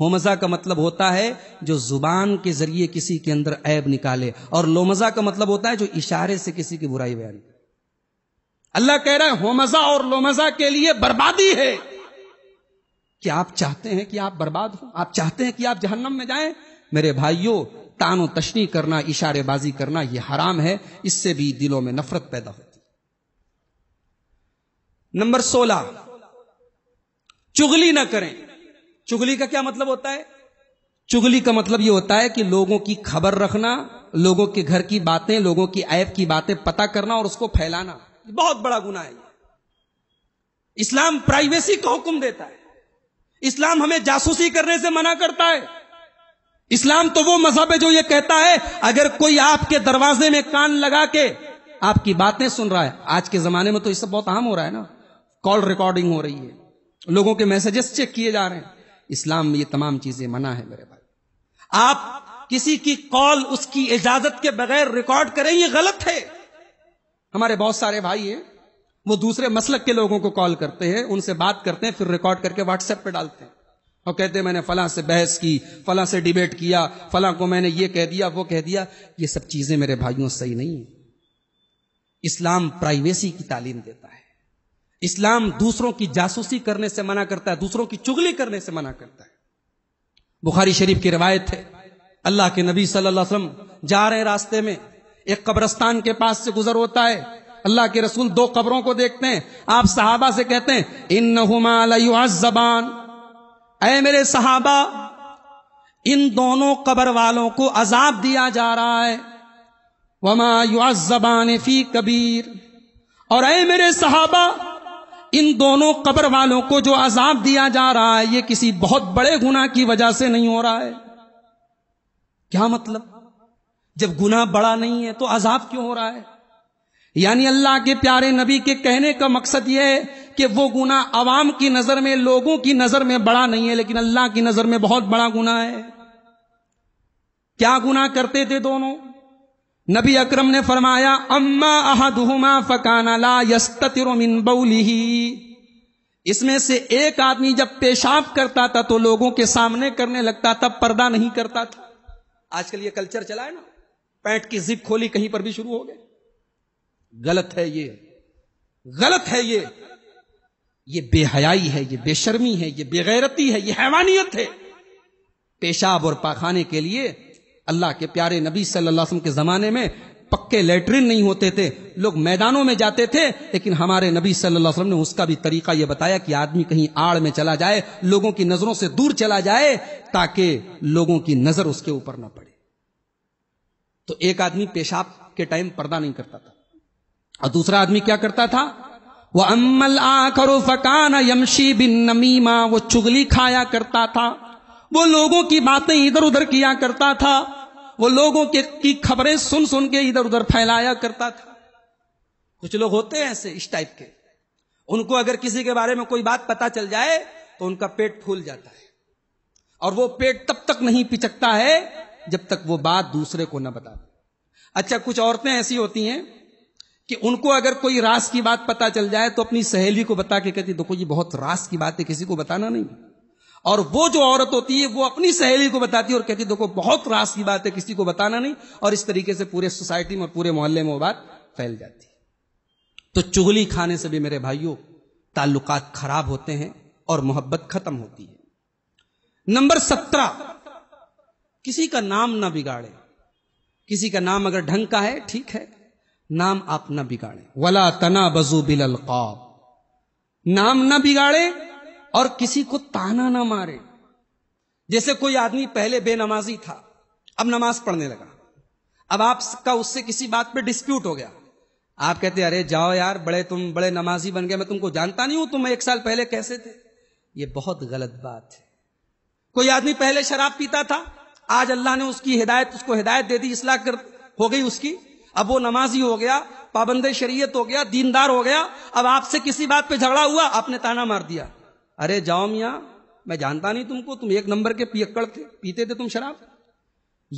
होमजा का मतलब होता है जो जुबान के जरिए किसी के अंदर ऐब निकाले और लोमजा का मतलब होता है जो इशारे से किसी की बुराई बयान अल्लाह कह रहा है होमजा और लोमजा के लिए बर्बादी है कि आप चाहते हैं कि आप बर्बाद हो आप चाहते हैं कि आप जहन्नम में जाएं मेरे भाइयों तानो तशनी करना इशारेबाजी करना यह हराम है इससे भी दिलों में नफरत पैदा होती नंबर सोलह चुगली ना करें चुगली का क्या मतलब होता है चुगली का मतलब यह होता है कि लोगों की खबर रखना लोगों के घर की बातें लोगों की ऐप की बातें पता करना और उसको फैलाना बहुत बड़ा गुना है इस्लाम प्राइवेसी का हुक्म देता है इस्लाम हमें जासूसी करने से मना करता है इस्लाम तो वो मजहब है जो ये कहता है अगर कोई आपके दरवाजे में कान लगा के आपकी बातें सुन रहा है आज के जमाने में तो इससे बहुत आम हो रहा है ना कॉल रिकॉर्डिंग हो रही है लोगों के मैसेजेस चेक किए जा रहे हैं इस्लाम में ये तमाम चीजें मना है मेरे भाई आप किसी की कॉल उसकी इजाजत के बगैर रिकॉर्ड करें ये गलत है हमारे बहुत सारे भाई हैं वो दूसरे मसलक के लोगों को कॉल करते हैं उनसे बात करते हैं फिर रिकॉर्ड करके व्हाट्सएप पे डालते हैं और कहते हैं मैंने फला से बहस की फला से डिबेट किया फला को मैंने ये कह दिया वो कह दिया ये सब चीजें मेरे भाइयों सही नहीं है इस्लाम प्राइवेसी की तालीम देता है इस्लाम दूसरों की जासूसी करने से मना करता है दूसरों की चुगली करने से मना करता है बुखारी शरीफ की रिवायत है अल्लाह के नबी सल्लल्लाहु अलैहि वसल्लम जा रहे रास्ते में एक कब्रस्तान के पास से गुजर होता है अल्लाह के रसूल दो कब्रों को देखते हैं आप सहाबा से कहते हैं इन जबान अय मेरे सहाबा इन दोनों कब्र वालों को अजाब दिया जा रहा है वमा जबान फी कबीर और अय मेरे सहाबा इन दोनों कब्र वालों को जो अजाब दिया जा रहा है ये किसी बहुत बड़े गुना की वजह से नहीं हो रहा है क्या मतलब जब गुना बड़ा नहीं है तो अजाब क्यों हो रहा है यानी अल्लाह के प्यारे नबी के कहने का मकसद यह है कि वो गुना आवाम की नजर में लोगों की नजर में बड़ा नहीं है लेकिन अल्लाह की नजर में बहुत बड़ा गुना है क्या गुना करते थे दोनों नबी अकरम ने फरमाया अम्मा अहदुहुमा फकाना ला यस्ततिरुमिन बौलिही इसमें से एक आदमी जब पेशाब करता था तो लोगों के सामने करने लगता तब पर्दा नहीं करता था आजकल ये कल्चर चला है ना पैंट की जिप खोली कहीं पर भी शुरू हो गए गलत है ये गलत है ये ये बेहयाई है ये बेशर्मी है ये बेगैरती है ये हैवानियत है पेशाब और पाखाने के लिए अल्लाह के प्यारे नबी सल्लल्लाहु अलैहि वसल्लम के ज़माने में पक्के लेटरिन नहीं होते थे लोग मैदानों में जाते थे लेकिन हमारे नबी सल्लल्लाहु अलैहि वसल्लम ने उसका भी तरीका यह बताया कि आदमी कहीं आड़ में चला जाए लोगों की नज़रों से दूर चला जाए ताकि लोगों की नज़र उसके ऊपर ना पड़े तो एक आदमी पेशाब के टाइम पर्दा नहीं करता था और दूसरा आदमी क्या करता था वह अम्मल आकर फकाना यमशी बिन नमीमा वो चुगली खाया करता था वो लोगों की बातें इधर उधर किया करता था वो लोगों के की खबरें सुन सुन के इधर उधर फैलाया करता था कुछ लोग होते हैं ऐसे इस टाइप के उनको अगर किसी के बारे में कोई बात पता चल जाए तो उनका पेट फूल जाता है और वो पेट तब तक नहीं पिचकता है जब तक वो बात दूसरे को ना बता अच्छा कुछ औरतें ऐसी होती हैं कि उनको अगर कोई रास की बात पता चल जाए तो अपनी सहेली को बता के कहती देखो ये बहुत रास की बात है किसी को बताना नहीं और वो जो औरत होती है वो अपनी सहेली को बताती है और कहती है देखो बहुत रास की बात है किसी को बताना नहीं और इस तरीके से पूरे सोसाइटी में पूरे मोहल्ले में वो बात फैल जाती है तो चुगली खाने से भी मेरे भाइयों ताल्लुकात खराब होते हैं और मोहब्बत खत्म होती है नंबर सत्रह किसी का नाम ना बिगाड़े किसी का नाम अगर ढंग का है ठीक है नाम आप ना बिगाड़े वला तना बजू बिल नाम ना बिगाड़े और किसी को ताना ना मारे जैसे कोई आदमी पहले बेनमाजी था अब नमाज पढ़ने लगा अब आपका उससे किसी बात पे डिस्प्यूट हो गया आप कहते अरे जाओ यार बड़े तुम बड़े नमाजी बन गए मैं तुमको जानता नहीं हूं तुम एक साल पहले कैसे थे ये बहुत गलत बात है कोई आदमी पहले शराब पीता था आज अल्लाह ने उसकी हिदायत उसको हिदायत दे दी इसलाह कर हो गई उसकी अब वो नमाजी हो गया पाबंद शरीयत हो गया दीनदार हो गया अब आपसे किसी बात पे झगड़ा हुआ आपने ताना मार दिया अरे जाओ मिया मैं जानता नहीं तुमको तुम एक नंबर के पियक्कड़ थे पीते थे तुम शराब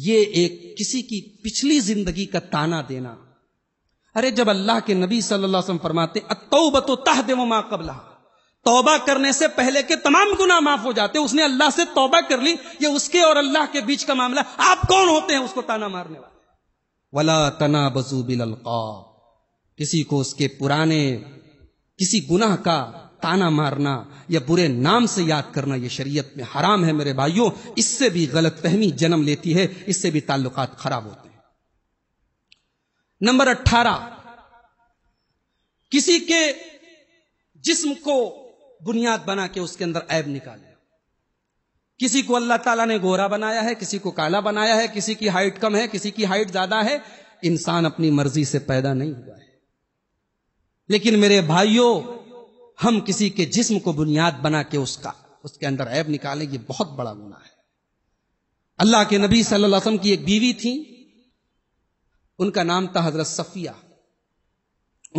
ये एक किसी की पिछली जिंदगी का ताना देना अरे जब अल्लाह के नबी सल्लल्लाहु अलैहि वसल्लम फरमाते अतौब तो तह दे मा कबला तौबा करने से पहले के तमाम गुना माफ हो जाते उसने अल्लाह से तौबा कर ली ये उसके और अल्लाह के बीच का मामला आप कौन होते हैं उसको ताना मारने वाले वला तना बजू बिल किसी को उसके पुराने किसी गुनाह का ताना मारना या बुरे नाम से याद करना यह शरीयत में हराम है मेरे भाइयों इससे भी गलत फहमी जन्म लेती है इससे भी ताल्लुक खराब होते हैं नंबर अट्ठारह किसी के जिस्म को बुनियाद बना के उसके अंदर ऐब निकाले किसी को अल्लाह ताला ने गोरा बनाया है किसी को काला बनाया है किसी की हाइट कम है किसी की हाइट ज्यादा है इंसान अपनी मर्जी से पैदा नहीं हुआ है लेकिन मेरे भाइयों हम किसी के जिस्म को बुनियाद बना के उसका उसके अंदर ऐब निकाले ये बहुत बड़ा गुना है अल्लाह के नबी सल्लल्लाहु अलैहि वसल्लम की एक बीवी थी उनका नाम था हजरत सफिया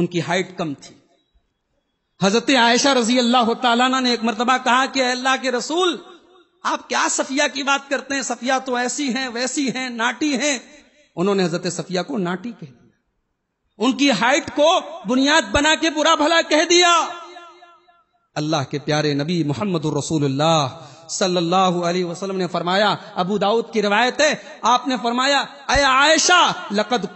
उनकी हाइट कम थी हजरत आयशा रजी अल्लाह तला ने एक मरतबा कहा कि अल्लाह के रसूल आप क्या सफिया की बात करते हैं सफिया तो ऐसी हैं वैसी हैं नाटी हैं उन्होंने हजरत सफिया को नाटी कह दिया उनकी हाइट को बुनियाद बना के बुरा भला कह दिया अल्लाह के प्यारे नबी मोहम्मद सल्लल्लाहु वसल्लम ने फरमाया अबू दाऊद की रिवायत है आपने फरमाया अय आयशा लकद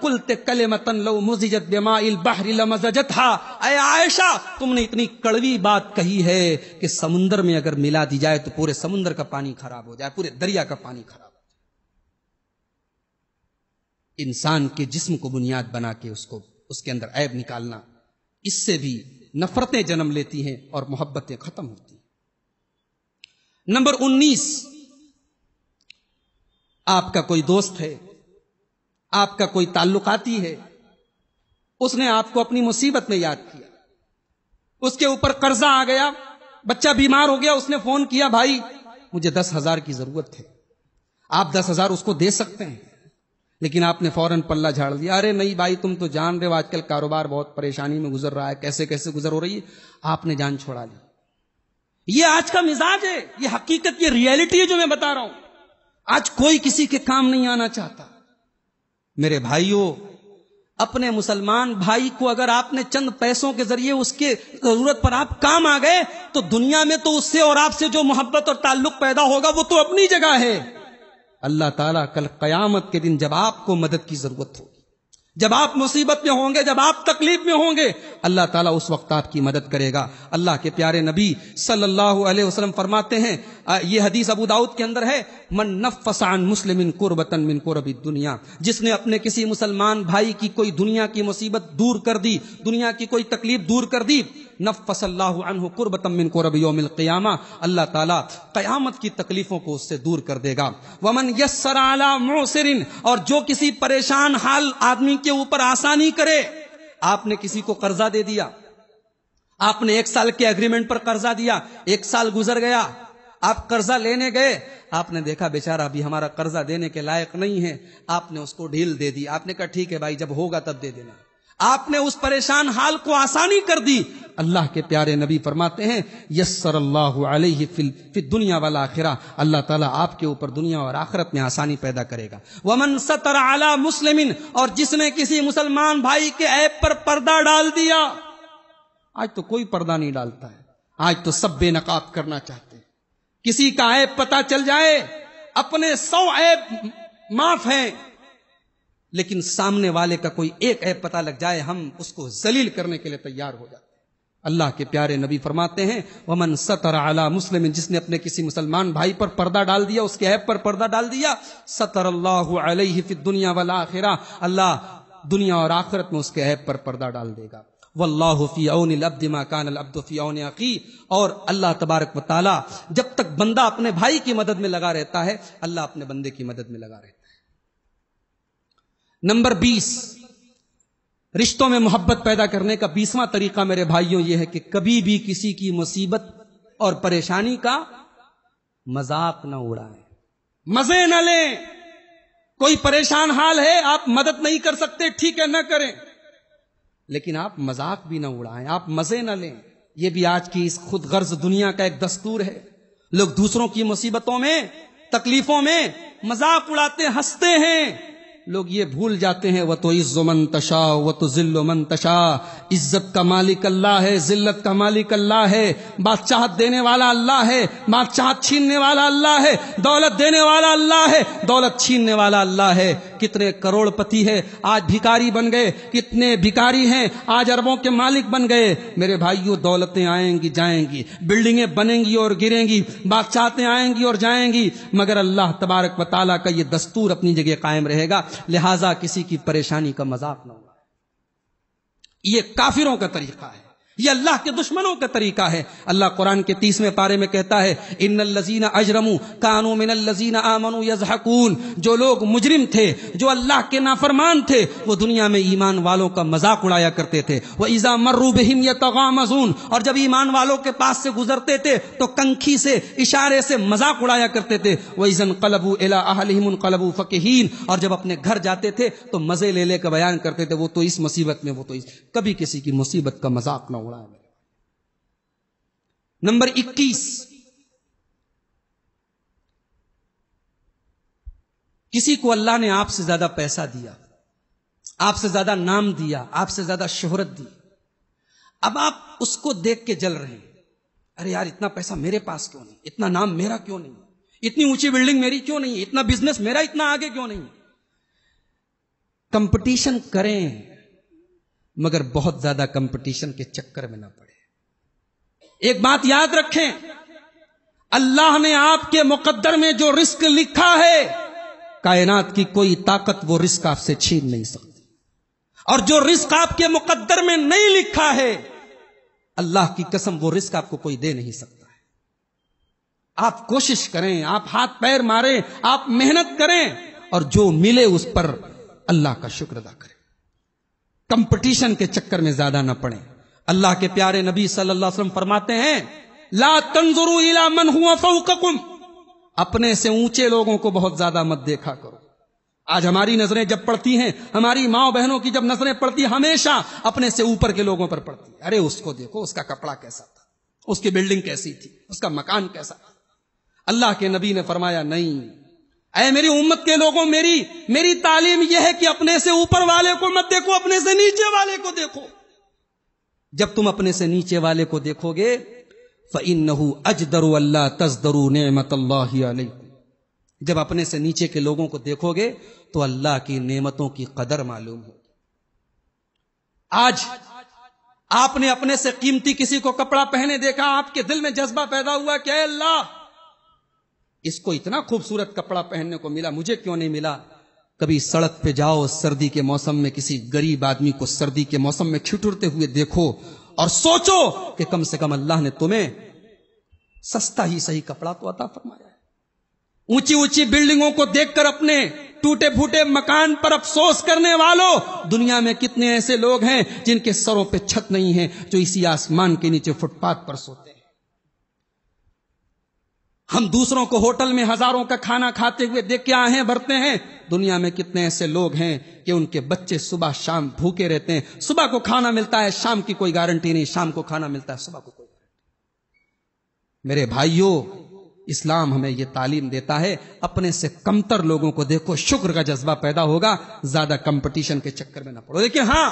कले मतन लो मुजिजत बेमाइल बहरी लमजत हा अय आयशा तुमने इतनी कड़वी बात कही है कि समुंदर में अगर मिला दी जाए तो पूरे समुंदर का पानी खराब हो जाए पूरे दरिया का पानी खराब हो जाए इंसान के जिस्म को बुनियाद बना के उसको उसके अंदर ऐब निकालना इससे भी नफरतें जन्म लेती हैं और मोहब्बतें खत्म होती हैं नंबर 19 आपका कोई दोस्त है आपका कोई ताल्लुकाती है उसने आपको अपनी मुसीबत में याद किया उसके ऊपर कर्जा आ गया बच्चा बीमार हो गया उसने फोन किया भाई मुझे दस हजार की जरूरत है आप दस हजार उसको दे सकते हैं लेकिन आपने फौरन पल्ला झाड़ दिया अरे नहीं भाई तुम तो जान रहे हो आजकल कारोबार बहुत परेशानी में गुजर रहा है कैसे कैसे गुजर हो रही है आपने जान छोड़ा ली ये आज का मिजाज है ये हकीकत ये रियलिटी है जो मैं बता रहा हूं आज कोई किसी के काम नहीं आना चाहता मेरे भाइयों अपने मुसलमान भाई को अगर आपने चंद पैसों के जरिए उसके जरूरत पर आप काम आ गए तो दुनिया में तो उससे और आपसे जो मोहब्बत और ताल्लुक पैदा होगा वो तो अपनी जगह है अल्लाह ताला कल कयामत के दिन जब आपको मदद की जरूरत होगी जब आप मुसीबत में होंगे जब आप तकलीफ में होंगे अल्लाह ताला उस वक्त आपकी मदद करेगा अल्लाह के प्यारे नबी सल्लल्लाहु अलैहि वसल्लम फरमाते हैं ये हदीस अबू दाऊद के अंदर है मन नफसान मुस्लिम कुरबतन मिन कुरबी दुनिया जिसने अपने किसी मुसलमान भाई की कोई दुनिया की मुसीबत दूर कर दी दुनिया की कोई तकलीफ दूर कर दी नफ फसल्लाहु कुर्बतमिन कोरबियोमिल अल्लाह ताला क़यामत की तकलीफ़ों को उससे दूर कर देगा वमन यसर और जो किसी परेशान हाल आदमी के ऊपर आसानी करे आपने किसी को कर्जा दे दिया आपने एक साल के एग्रीमेंट पर कर्जा दिया एक साल गुजर गया आप कर्जा लेने गए आपने देखा बेचारा अभी हमारा कर्जा देने के लायक नहीं है आपने उसको ढील दे दी आपने कहा ठीक है भाई जब होगा तब दे देना आपने उस परेशान हाल को आसानी कर दी अल्लाह के प्यारे नबी फरमाते हैं यसर अल्लाह फिर दुनिया वाला आखिरा अल्लाह ताला आपके ऊपर दुनिया और आखिरत में आसानी पैदा करेगा वमन सतर आला मुस्लिम और जिसने किसी मुसलमान भाई के ऐप पर पर्दा डाल दिया आज तो कोई पर्दा नहीं डालता है आज तो सब बेनकाब करना चाहते हैं किसी का ऐप पता चल जाए अपने सौ ऐप माफ है लेकिन सामने वाले का कोई एक ऐप पता लग जाए हम उसको जलील करने के लिए तैयार हो जाते अल्लाह के प्यारे नबी फरमाते हैं वमन सतर आला मुस्लिम जिसने अपने किसी मुसलमान भाई पर पर्दा डाल दिया उसके ऐप पर पर्दा डाल दिया सतर अल्लाह फिर दुनिया वाला आखिरा अल्लाह दुनिया और आखिरत में उसके ऐप पर पर्दा डाल देगा वल्लाफी और अल्लाह तबारक वाली जब तक बंदा अपने भाई की मदद में लगा रहता है अल्लाह अपने बंदे की मदद में लगा रहता है नंबर बीस रिश्तों में मोहब्बत पैदा करने का बीसवां तरीका मेरे भाइयों यह है कि कभी भी किसी की मुसीबत और परेशानी का मजाक न उड़ाएं मजे न लें कोई परेशान हाल है आप मदद नहीं कर सकते ठीक है न करें लेकिन आप मजाक भी ना उड़ाएं आप मजे ना लें यह भी आज की इस खुद गर्ज दुनिया का एक दस्तूर है लोग दूसरों की मुसीबतों में तकलीफों में मजाक उड़ाते हंसते हैं लोग ये भूल जाते हैं वह तो मन तशा व तो मन तशा इज्जत का मालिक अल्लाह है जिल्लत का मालिक अल्लाह है बादशाह देने वाला अल्लाह है बादशाह छीनने वाला अल्लाह है दौलत देने वाला अल्लाह है दौलत छीनने वाला अल्लाह है कितने करोड़पति है आज भिकारी बन गए कितने भिकारी हैं आज अरबों के मालिक बन गए मेरे भाइयों दौलतें आएंगी जाएंगी बिल्डिंगें बनेंगी और गिरेंगी बादशाहतें आएंगी और जाएंगी मगर अल्लाह तबारक वाली का यह दस्तूर अपनी जगह कायम रहेगा लिहाजा किसी की परेशानी का मजाक न होगा ये काफिरों का तरीका है ये अल्लाह के दुश्मनों का तरीका है अल्लाह कुरान के तीसवें पारे में कहता है इन लजीना अजरमू कानो मिन लजीना आमनु यजहकून जो लोग मुजरिम थे जो अल्लाह के नाफरमान थे वो दुनिया में ईमान वालों का मजाक उड़ाया करते थे वो ईज़ा मर्रू बहिम या तगामजून और जब ईमान वालों के पास से गुजरते थे तो कंखी से इशारे से मजाक उड़ाया करते थे वह ईज़न कलबू एला अहलहमन कलबू फ़कीन और जब अपने घर जाते थे तो मज़े ले लेकर बयान करते थे वो तो इस मुसीबत में वो तो इस कभी किसी की मुसीबत का मजाक न उड़ा है मेरे नंबर 21 किसी को अल्लाह ने आपसे ज्यादा पैसा दिया आपसे ज्यादा नाम दिया आपसे ज्यादा शोहरत दी अब आप उसको देख के जल रहे हैं अरे यार इतना पैसा मेरे पास क्यों नहीं इतना नाम मेरा क्यों नहीं इतनी ऊंची बिल्डिंग मेरी क्यों नहीं इतना बिजनेस मेरा इतना आगे क्यों नहीं कंपटीशन करें मगर बहुत ज्यादा कंपटीशन के चक्कर में ना पड़े एक बात याद रखें अल्लाह ने आपके मुकद्दर में जो रिस्क लिखा है कायनात की कोई ताकत वो रिस्क आपसे छीन नहीं सकती और जो रिस्क आपके मुकद्दर में नहीं लिखा है अल्लाह की कसम वो रिस्क आपको कोई दे नहीं सकता है आप कोशिश करें आप हाथ पैर मारें आप मेहनत करें और जो मिले उस पर अल्लाह का शुक्र अदा करें कंपटीशन के चक्कर में ज्यादा ना पड़े अल्लाह के प्यारे नबी सल्लल्लाहु अलैहि वसल्लम फरमाते हैं ला तंजुरु इला मन हुआ फौककुम अपने से ऊंचे लोगों को बहुत ज्यादा मत देखा करो आज हमारी नजरें जब पड़ती हैं हमारी माओ बहनों की जब नजरें पड़ती हमेशा अपने से ऊपर के लोगों पर पड़ती है अरे उसको देखो उसका कपड़ा कैसा था उसकी बिल्डिंग कैसी थी उसका मकान कैसा था अल्लाह के नबी ने फरमाया नहीं अरे मेरी उम्मत के लोगों मेरी मेरी तालीम यह है कि अपने से ऊपर वाले को मत देखो अपने से नीचे वाले को देखो जब तुम अपने से नीचे वाले को देखोगे फ़िन अजदरु अल्लाह तजदरु नमत जब अपने से नीचे के लोगों को देखोगे तो अल्लाह की नेमतों की कदर मालूम होगी आज आपने अपने से कीमती किसी को कपड़ा पहने देखा आपके दिल में जज्बा पैदा हुआ क्या अल्लाह इसको इतना खूबसूरत कपड़ा पहनने को मिला मुझे क्यों नहीं मिला कभी सड़क पे जाओ सर्दी के मौसम में किसी गरीब आदमी को सर्दी के मौसम में छिटुरते हुए देखो और सोचो कि कम से कम अल्लाह ने तुम्हें सस्ता ही सही कपड़ा तो अता फरमाया ऊंची ऊंची बिल्डिंगों को देखकर अपने टूटे फूटे मकान पर अफसोस करने वालों दुनिया में कितने ऐसे लोग हैं जिनके सरों पे छत नहीं है जो इसी आसमान के नीचे फुटपाथ पर सोते हम दूसरों को होटल में हजारों का खाना खाते हुए देख के आए हैं भरते हैं दुनिया में कितने ऐसे लोग हैं कि उनके बच्चे सुबह शाम भूखे रहते हैं सुबह को खाना मिलता है शाम की कोई गारंटी नहीं शाम को खाना मिलता है सुबह को कोई मेरे भाइयों इस्लाम हमें यह तालीम देता है अपने से कमतर लोगों को देखो शुक्र का जज्बा पैदा होगा ज्यादा कंपटीशन के चक्कर में ना पड़ो देखिए हां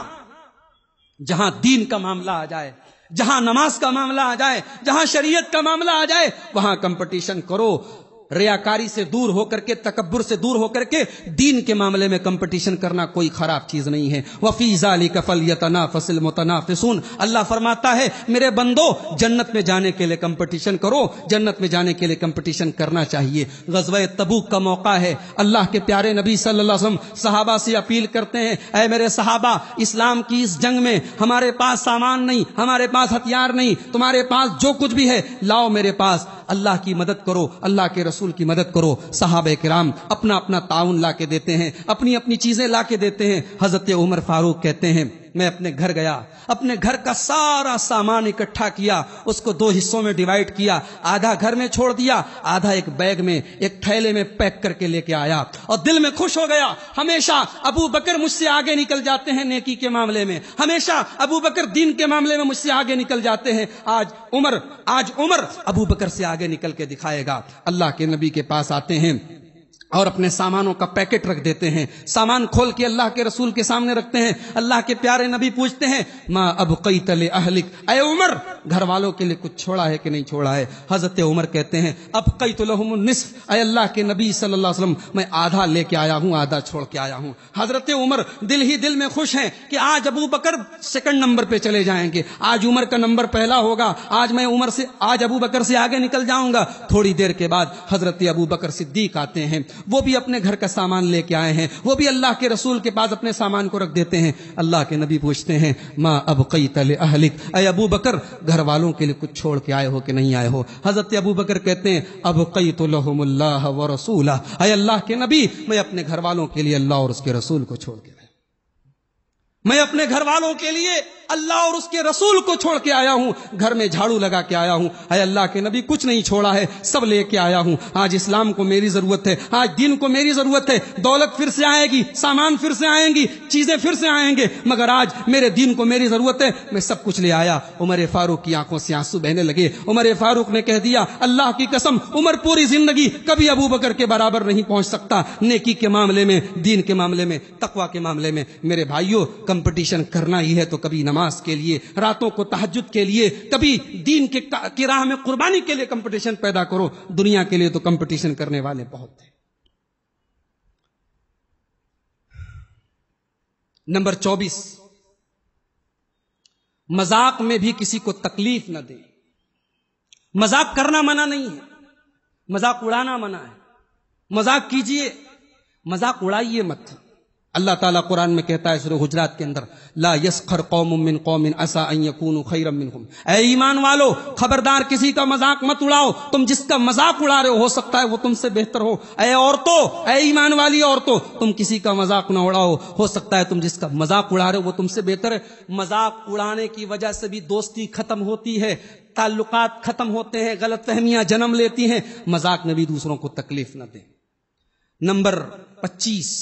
जहां दीन का मामला आ जाए जहां नमाज का मामला आ जाए जहां शरीयत का मामला आ जाए वहां कंपटीशन करो रियाकारी से दूर होकर के तकबर से दूर होकर के दीन के मामले में कंपटीशन करना कोई खराब चीज नहीं है वफीजा अली कफल यतना फसल मुतनाफिसून अल्लाह फरमाता है मेरे बंदो जन्नत में जाने के लिए कंपटीशन करो जन्नत में जाने के लिए कंपटीशन करना चाहिए गजब तबूक का मौका है अल्लाह के प्यारे नबी सल्लम साहबा से अपील करते हैं अः मेरे साहबा इस्लाम की इस जंग में हमारे पास सामान नहीं हमारे पास हथियार नहीं तुम्हारे पास जो कुछ भी है लाओ मेरे पास अल्लाह की मदद करो अल्लाह के रसूल की मदद करो साहब कराम अपना अपना ताउन ला के देते हैं अपनी अपनी चीजें ला के देते हैं हजरत उमर फारूक कहते हैं मैं अपने घर गया अपने घर का सारा सामान इकट्ठा किया उसको दो हिस्सों में डिवाइड किया आधा घर में छोड़ दिया आधा एक बैग में एक थैले में पैक करके लेके आया और दिल में खुश हो गया हमेशा अबू बकर मुझसे आगे निकल जाते हैं नेकी के मामले में हमेशा अबू बकर दीन के मामले में मुझसे आगे निकल जाते हैं आज उमर आज उमर अबू बकर से आगे निकल के दिखाएगा अल्लाह के नबी के पास आते हैं और अपने सामानों का पैकेट रख देते हैं सामान खोल के अल्लाह के रसूल के सामने रखते हैं अल्लाह के प्यारे नबी पूछते हैं माँ अब कई तले अहलिक अय उमर घर वालों के लिए कुछ छोड़ा है कि नहीं छोड़ा है हजरत उमर कहते हैं अब कई तो अय अल्लाह के नबी सल्लल्लाहु अलैहि वसल्लम मैं आधा लेके आया हूँ आधा छोड़ के आया हूँ हजरत उमर दिल ही दिल में खुश है कि आज अबू बकर सेकंड नंबर पे चले जाएंगे आज उमर का नंबर पहला होगा आज मैं उमर से आज अबू बकर से आगे निकल जाऊंगा थोड़ी देर के बाद हजरत अबू बकर सिद्दीक आते हैं वो भी अपने घर का सामान लेके आए हैं वो भी अल्लाह के रसूल के पास अपने सामान को रख देते हैं अल्लाह के नबी पूछते हैं माँ अब कई तल अहलिक अय अबू बकर घर वालों के लिए कुछ छोड़ के आए हो कि नहीं आए हो हजरत अबू बकर कहते हैं अब कई तो लहमल्ला व रसूल अय अल्लाह के नबी मैं अपने घर वालों के लिए अल्लाह और उसके रसूल को छोड़ के मैं अपने घर वालों के लिए अल्लाह और उसके रसूल को छोड़ के आया हूँ घर में झाड़ू लगा के आया हूँ अरे अल्लाह के नबी कुछ नहीं छोड़ा है सब लेके आया हूँ आज इस्लाम को मेरी जरूरत है आज दिन को मेरी जरूरत है दौलत फिर से आएगी सामान फिर से आएंगी चीजें फिर से आएंगे मगर आज मेरे दिन को मेरी जरूरत है मैं सब कुछ ले आया उमर फारूक की आंखों से आंसू बहने लगे उमर फारूक ने कह दिया अल्लाह की कसम उमर पूरी जिंदगी कभी अबू बकर के बराबर नहीं पहुंच सकता नेकी के मामले में दीन के मामले में तकवा के मामले में मेरे भाइयों कंपटीशन करना ही है तो कभी नमाज के लिए रातों को तहजद के लिए कभी दीन के, के राह में कुर्बानी के लिए कंपटीशन पैदा करो दुनिया के लिए तो कंपटीशन करने वाले बहुत हैं नंबर चौबीस मजाक में भी किसी को तकलीफ ना दे मजाक करना मना नहीं है मजाक उड़ाना मना है मजाक कीजिए मजाक उड़ाइए मत अल्लाह ताला कुरान में कहता है सुर हुजरात के अंदर ला यसखर कौम मिन कौम असा अयकून खैरम मिन ए ईमान वालो खबरदार किसी का मजाक मत उड़ाओ तुम जिसका मजाक उड़ा रहे हो सकता है वो तुमसे बेहतर हो ए औरतों ए ईमान वाली औरतों तुम किसी का मजाक ना उड़ाओ हो सकता है तुम जिसका मजाक उड़ा रहे हो वो तुमसे बेहतर है मजाक उड़ाने की वजह से भी दोस्ती खत्म होती है ताल्लुकात खत्म होते हैं गलत फहमियां जन्म लेती हैं मजाक में भी दूसरों को तकलीफ ना दे नंबर पच्चीस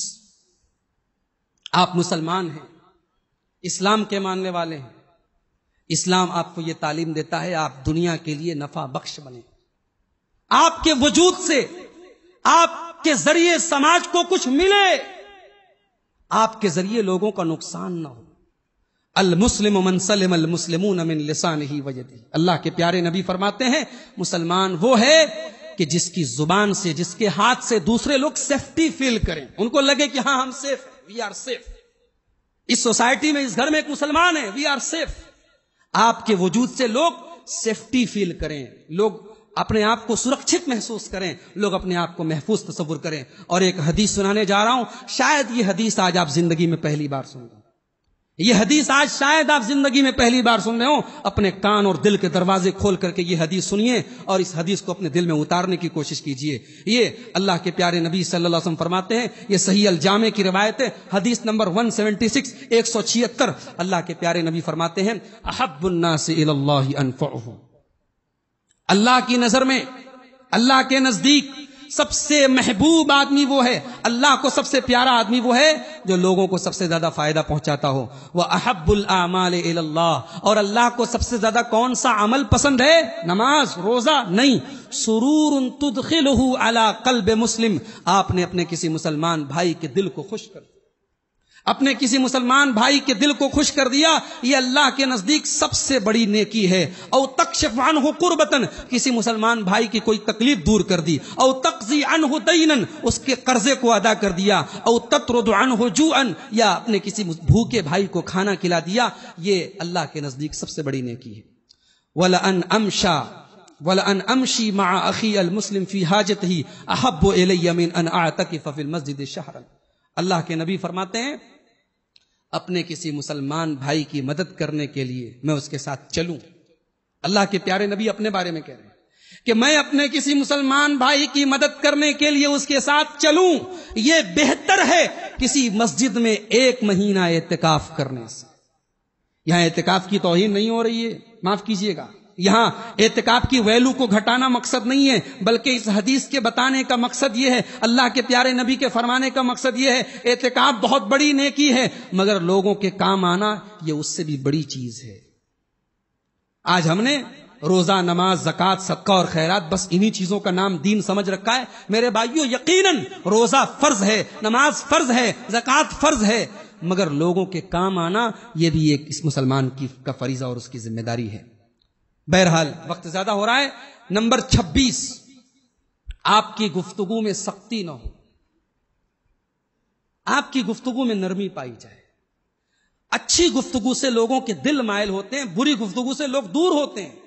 आप मुसलमान हैं इस्लाम के मानने वाले हैं इस्लाम आपको यह तालीम देता है आप दुनिया के लिए नफा बख्श बने आपके वजूद से आपके जरिए समाज को कुछ मिले आपके जरिए लोगों का नुकसान ना हो अल मुस्लिम मन सलम अल मुस्लिम अमिन ही वजह अल्लाह के प्यारे नबी फरमाते हैं मुसलमान वो है कि जिसकी जुबान से जिसके हाथ से दूसरे लोग सेफ्टी फील करें उनको लगे कि हाँ हम सेफ वी आर सेफ इस सोसाइटी में इस घर में एक मुसलमान है वी आर सेफ आपके वजूद से लोग सेफ्टी फील करें लोग अपने आप को सुरक्षित महसूस करें लोग अपने आप को महफूज तस्वुर करें और एक हदीस सुनाने जा रहा हूं शायद ये हदीस आज आप जिंदगी में पहली बार सुन रहे ये हदीस आज शायद आप जिंदगी में पहली बार सुन रहे हो अपने कान और दिल के दरवाजे खोल करके ये हदीस सुनिए और इस हदीस को अपने दिल में उतारने की कोशिश कीजिए ये अल्लाह के प्यारे नबी सल्लल्लाहु अलैहि वसल्लम फरमाते हैं ये सही अलजामे की रिवायत है हदीस नंबर 176 176 अल्लाह के प्यारे नबी फरमाते हैं अहबुल्ला से अल्लाह की नजर में अल्लाह के नजदीक सबसे महबूब आदमी वो है अल्लाह को सबसे प्यारा आदमी वो है जो लोगों को सबसे ज्यादा फायदा पहुंचाता हो वह अहबुल आमाल और अल्लाह को सबसे ज्यादा कौन सा अमल पसंद है नमाज रोजा नहीं सुरूर तुदखिल अला कल्ब मुस्लिम आपने अपने किसी मुसलमान भाई के दिल को खुश कर अपने किसी मुसलमान भाई के दिल को खुश कर दिया ये अल्लाह के नजदीक सबसे बड़ी नेकी है औ तकशफ अनहु कुर्बतन किसी मुसलमान भाई की कोई तकलीफ दूर कर दी और तकजी अनहु तयनन उसके कर्जे को अदा कर दिया और तत्रुद अनहु जूअन या अपने किसी भूखे भाई को खाना खिला दिया ये अल्लाह के नजदीक सबसे बड़ी नेकी है वला अन अमशा वला अन अमशी मा अखी अल मुस्लिम फी हाजत ही अहब एलियमिन अन आतकिफ फिल मस्जिद शहरन अल्लाह के नबी फरमाते हैं अपने किसी मुसलमान भाई की मदद करने के लिए मैं उसके साथ चलूं अल्लाह के प्यारे नबी अपने बारे में कह रहे हैं कि मैं अपने किसी मुसलमान भाई की मदद करने के लिए उसके साथ चलूं ये बेहतर है किसी मस्जिद में एक महीना एहतिकाफ करने से यहां एहतिकाफ की तोहिन नहीं हो रही है माफ कीजिएगा यहाँ एहतिकाफ की वैल्यू को घटाना मकसद नहीं है बल्कि इस हदीस के बताने का मकसद यह है अल्लाह के प्यारे नबी के फरमाने का मकसद यह है एहतिकाफ बहुत बड़ी नेकी है मगर लोगों के काम आना यह उससे भी बड़ी चीज है आज हमने रोजा नमाज जक़ात सदका और खैरात बस इन्हीं चीजों का नाम दीन समझ रखा है मेरे भाइयों यकीन रोजा फर्ज है नमाज फर्ज है जकत फर्ज है मगर लोगों के काम आना यह भी एक इस मुसलमान की का फरीजा और उसकी जिम्मेदारी है बहरहाल वक्त ज्यादा हो रहा है नंबर 26 आपकी गुफ्तगु में सख्ती ना हो आपकी गुफ्तगु में नरमी पाई जाए अच्छी गुफ्तगु से लोगों के दिल मायल होते हैं बुरी गुफ्तगु से लोग दूर होते हैं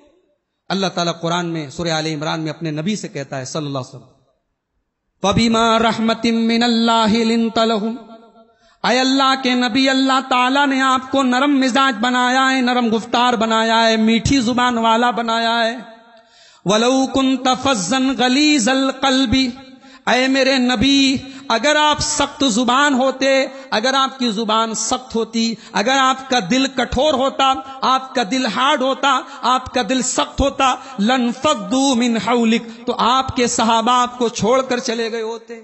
अल्लाह ताला कुरान में सुर आल इमरान में अपने नबी से कहता है सल्लल्लाहु अलैहि वसल्लम फबीमा रहमतिम मिनल्लाहि अय अल्लाह के नबी अल्लाह ताला ने आपको नरम मिजाज बनाया है नरम गुफ्तार बनाया है मीठी जुबान वाला बनाया है वलऊ कुन तफजन गलीज अल कलबी अय मेरे नबी अगर आप सख्त जुबान होते अगर आपकी जुबान सख्त होती अगर आपका दिल कठोर होता आपका दिल हार्ड होता आपका दिल सख्त होता लनफदू मिन हौलिक तो आपके सहाबा आपको छोड़कर चले गए होते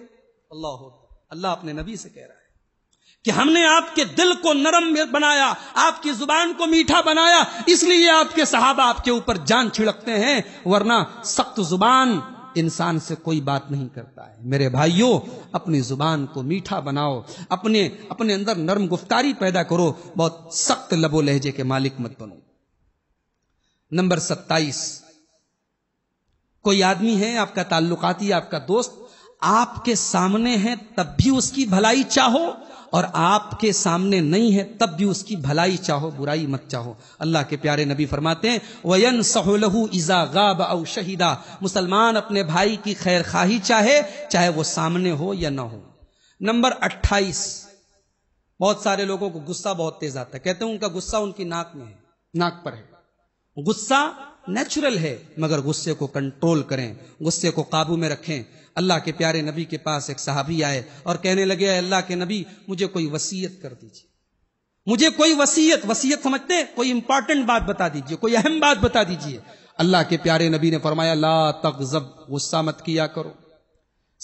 अल्लाह अल्लाह अपने नबी से कह रहा है कि हमने आपके दिल को नरम बनाया आपकी जुबान को मीठा बनाया इसलिए आपके साहब आपके ऊपर जान छिड़कते हैं वरना सख्त जुबान इंसान से कोई बात नहीं करता है मेरे भाइयों अपनी जुबान को मीठा बनाओ अपने अपने अंदर नरम गुफ्तारी पैदा करो बहुत सख्त लबो लहजे के मालिक मत बनो नंबर सत्ताईस कोई आदमी है आपका ताल्लुकाती आपका दोस्त आपके सामने है तब भी उसकी भलाई चाहो और आपके सामने नहीं है तब भी उसकी भलाई चाहो बुराई मत चाहो अल्लाह के प्यारे नबी फरमाते हैं वहलहू इजा गाब औ शहीदा मुसलमान अपने भाई की खैर खाही चाहे चाहे वो सामने हो या ना हो नंबर अट्ठाईस बहुत सारे लोगों को गुस्सा बहुत तेज आता है कहते हैं उनका गुस्सा उनकी नाक में है नाक पर है गुस्सा नेचुरल है मगर गुस्से को कंट्रोल करें गुस्से को काबू में रखें अल्लाह के प्यारे नबी के पास एक साहबी आए और कहने लगे अल्लाह के नबी मुझे कोई वसीयत कर दीजिए मुझे कोई वसीयत वसीयत समझते कोई इंपॉर्टेंट बात बता दीजिए कोई अहम बात बता दीजिए अल्लाह के प्यारे नबी ने फरमाया ला तकजब गुस्सा मत किया करो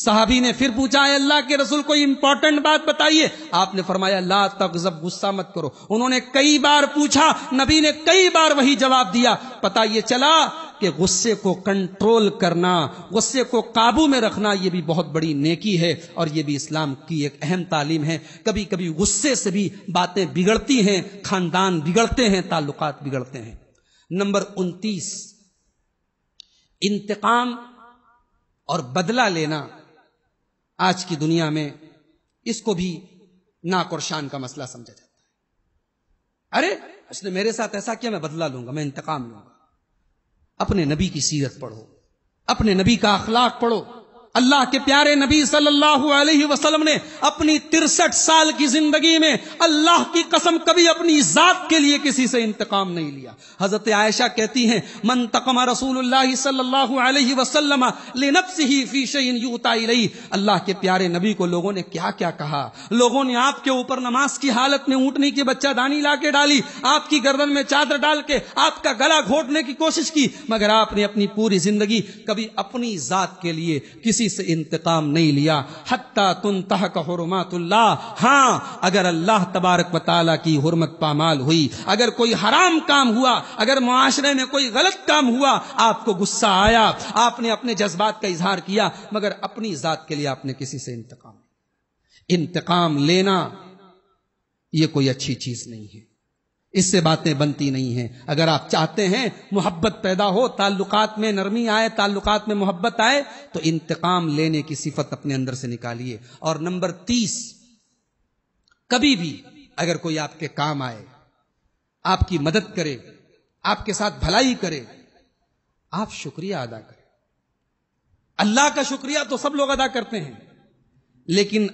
साहबी ने फिर पूछा अल्लाह के रसूल कोई इंपॉर्टेंट बात बताइए आपने फरमाया ला जब गुस्सा मत करो उन्होंने कई बार पूछा नबी ने कई बार वही जवाब दिया पता ये चला कि गुस्से को कंट्रोल करना गुस्से को काबू में रखना यह भी बहुत बड़ी नेकी है और यह भी इस्लाम की एक अहम तालीम है कभी कभी गुस्से से भी बातें बिगड़ती हैं खानदान बिगड़ते हैं ताल्लुकात बिगड़ते हैं नंबर उनतीस इंतकाम और बदला लेना आज की दुनिया में इसको भी नाक और शान का मसला समझा जाता है अरे उसने मेरे साथ ऐसा किया मैं बदला लूंगा मैं इंतकाम लूंगा अपने नबी की सीरत पढ़ो अपने नबी का अखलाक पढ़ो अल्लाह के प्यारे नबी सल्लल्लाहु अलैहि वसल्लम ने अपनी तिरसठ साल की जिंदगी में अल्लाह की कसम कभी अपनी जात के लिए किसी से इंतकाम नहीं लिया हजरत आयशा कहती हैं मन तकमा रसूल सल्लल्लाहु अलैहि वसल्लम ही फी शयन यूताई अल्लाह के प्यारे नबी को लोगों ने क्या क्या कहा लोगों ने आपके ऊपर नमाज की हालत में ऊँटनी की बच्चादानी ला के डाली आपकी गर्दन में चादर डाल के आपका गला घोटने की कोशिश की मगर आपने अपनी पूरी जिंदगी कभी अपनी जात के लिए किसी किसी से इंतकाम नहीं लिया हत्ता तुन तह का हाँ अगर अल्लाह तबारक वाली की हरमत पामाल हुई अगर कोई हराम काम हुआ अगर मुआरे में कोई गलत काम हुआ आपको गुस्सा आया आपने अपने जज्बात का इजहार किया मगर अपनी जात के लिए आपने किसी से इंतकाम इंतकाम लेना यह कोई अच्छी चीज नहीं है इससे बातें बनती नहीं हैं अगर आप चाहते हैं मोहब्बत पैदा हो ताल्लुकात में नरमी आए ताल्लुकात में मोहब्बत आए तो इंतकाम लेने की सिफत अपने अंदर से निकालिए और नंबर तीस कभी भी अगर कोई आपके काम आए आपकी मदद करे आपके साथ भलाई करे आप शुक्रिया अदा करें अल्लाह का शुक्रिया तो सब लोग अदा करते हैं लेकिन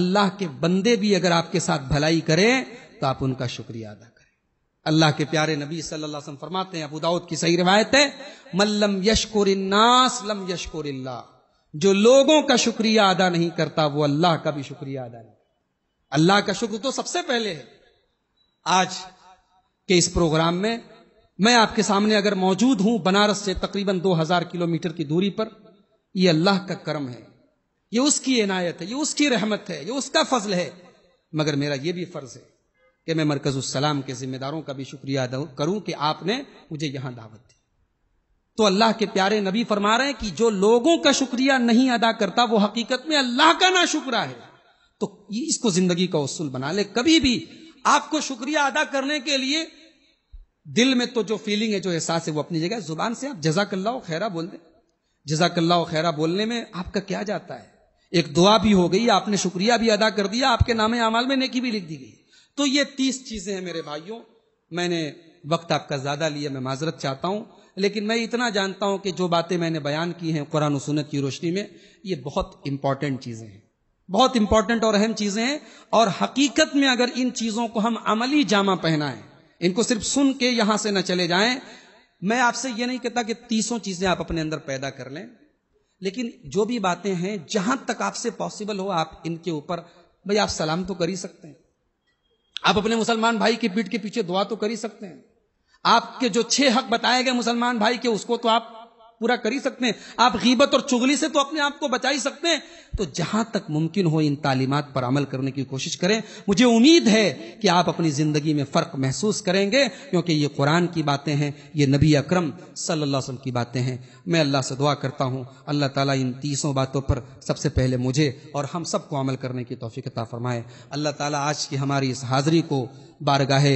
अल्लाह के बंदे भी अगर आपके साथ भलाई करें तो आप उनका शुक्रिया अदा अल्लाह के प्यारे नबी सल्लल्लाहु अलैहि वसल्लम फरमाते हैं अबू दाऊद की सही रिवायत है मल्लम यशकुर नास लम यशकुर जो लोगों का शुक्रिया अदा नहीं करता वो अल्लाह का भी शुक्रिया अदा नहीं अल्लाह का शुक्र तो सबसे पहले है आज के इस प्रोग्राम में मैं आपके सामने अगर मौजूद हूं बनारस से तकरीबन दो हजार किलोमीटर की दूरी पर यह अल्लाह का कर्म है ये उसकी इनायत है ये उसकी रहमत है यह उसका फजल है मगर मेरा यह भी फर्ज है कि मैं उसम के जिम्मेदारों का भी शुक्रिया अदा करूं कि आपने मुझे यहां दावत दी तो अल्लाह के प्यारे नबी फरमा रहे हैं कि जो लोगों का शुक्रिया नहीं अदा करता वो हकीकत में अल्लाह का ना शुक्र है तो इसको जिंदगी का उसूल बना ले कभी भी आपको शुक्रिया अदा करने के लिए दिल में तो जो फीलिंग है जो एहसास है वो अपनी जगह जुबान से आप जजाकल्ला खैरा बोल दें जजाकल्ला खैरा बोलने में आपका क्या जाता है एक दुआ भी हो गई आपने शुक्रिया भी अदा कर दिया आपके नामे अमाल में नेकी भी लिख दी गई तो ये तीस चीजें हैं मेरे भाइयों मैंने वक्त आपका ज्यादा लिया मैं माजरत चाहता हूं लेकिन मैं इतना जानता हूं कि जो बातें मैंने बयान की हैं कुरान सुनत की रोशनी में ये बहुत इंपॉर्टेंट चीजें हैं बहुत इंपॉर्टेंट और अहम चीजें हैं और हकीकत में अगर इन चीजों को हम अमली जामा पहनाएं इनको सिर्फ सुन के यहां से ना चले जाएं मैं आपसे ये नहीं कहता कि तीसों चीजें आप अपने अंदर पैदा कर लें लेकिन जो भी बातें हैं जहां तक आपसे पॉसिबल हो आप इनके ऊपर भाई आप सलाम तो कर ही सकते हैं आप अपने मुसलमान भाई की पीठ के पीछे दुआ तो कर ही सकते हैं आपके जो छह हक बताए गए मुसलमान भाई के उसको तो आप पूरा कर ही सकते हैं आप गीबत और चुगली से तो अपने आप को बचा ही सकते हैं तो जहां तक मुमकिन हो इन तालीमत पर अमल करने की कोशिश करें मुझे उम्मीद है कि आप अपनी जिंदगी में फर्क महसूस करेंगे क्योंकि ये कुरान की बातें हैं ये नबी अक्रम सल्लाम की बातें हैं मैं अल्लाह से दुआ करता हूँ अल्लाह ताला इन तीसों बातों पर सबसे पहले मुझे और हम सबको अमल करने की तोफ़ीकता फरमाए अल्लाह ताली आज की हमारी इस हाज़री को बारगाह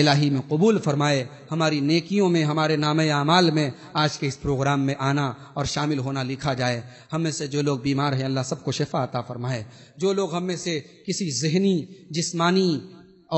इलाही में कबूल फरमाए हमारी नेकियों में हमारे नाम अमाल में आज के इस प्रोग्राम में आना और शामिल होना लिखा जाए हम में से जो लोग बीमार हैं अल्लाह सबको शफा अता फरमाए जो लोग हम में से किसी जहनी जिस्मानी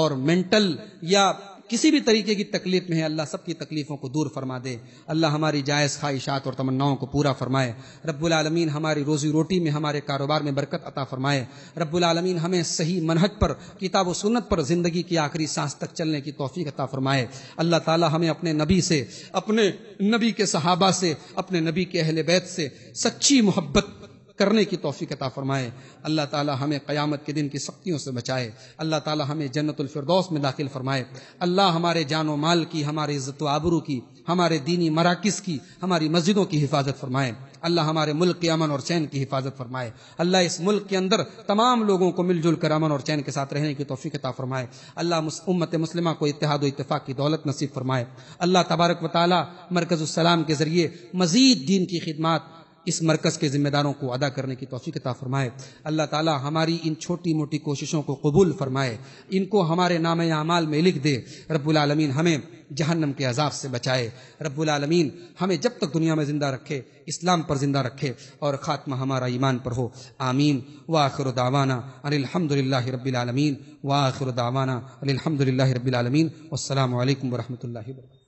और मेंटल या किसी भी तरीके की तकलीफ में है अल्लाह सबकी तकलीफ़ों को दूर फरमा दे अल्लाह हमारी जायज़ ख्वाहिशात और तमन्नाओं को पूरा फरमाए रबालमीन हमारी रोज़ी रोटी में हमारे कारोबार में बरकत अता फरमाए रबालमीन हमें सही मनहज पर किताब व सुन्नत पर ज़िंदगी की आखिरी सांस तक चलने की तोफ़ी अता फरमाए अल्लाह ताली हमें अपने नबी से अपने नबी के सहाबा से अपने नबी के अहल बैत से सच्ची मोहब्बत करने की तोफ़ी कता फ़रमाए अल्लाह ताला हमें क़यामत के दिन की सख्तियों से बचाए अल्लाह ताला हमें जन्नतफरदौस में दाखिल फ़रमाए अल्लाह हमारे जान व माल की हमारे इज़्ज़त आबरू की हमारे दीनी मराकज़ की हमारी मस्जिदों की हिफाजत फरमाए अल्लाह हमारे मुल्क के अमन और चैन की हिफाजत फरमाए अल्लाह इस मुल्क के अंदर तमाम लोगों को मिलजुल कर अमन और चैन के साथ रहने की तोफ़ी कता फरमाए अल्लाह उम्मत मुस्लिमा को इतिहाद इतफाक़ की दौलत नसीब फरमाए अल्लाह तबारक वाली मरकज़ुलसलाम के ज़रिए मज़ीद दीन की खिदमत इस मरकज़ के ज़िम्मेदारों को अदा करने की तोफ़ी अता फ़रमाए अल्लाह ताला हमारी इन छोटी मोटी कोशिशों को कबूल फ़रमाए इनको हमारे नाम अमाल में लिख दे रब्बुलमीन हमें जहन्नम के अजाब से बचाए रब्बुलमीन हमें जब तक दुनिया में ज़िंदा रखे इस्लाम पर ज़िंदा रखे और ख़ात्मा हमारा ईमान पर हो आमीन व आखिर दावाना अनिलहमदिल्ला रबीआलमीन व आखिर दावाना अनिलहमदिल्ला रबीआलमीन वालकम वरहमल वर्क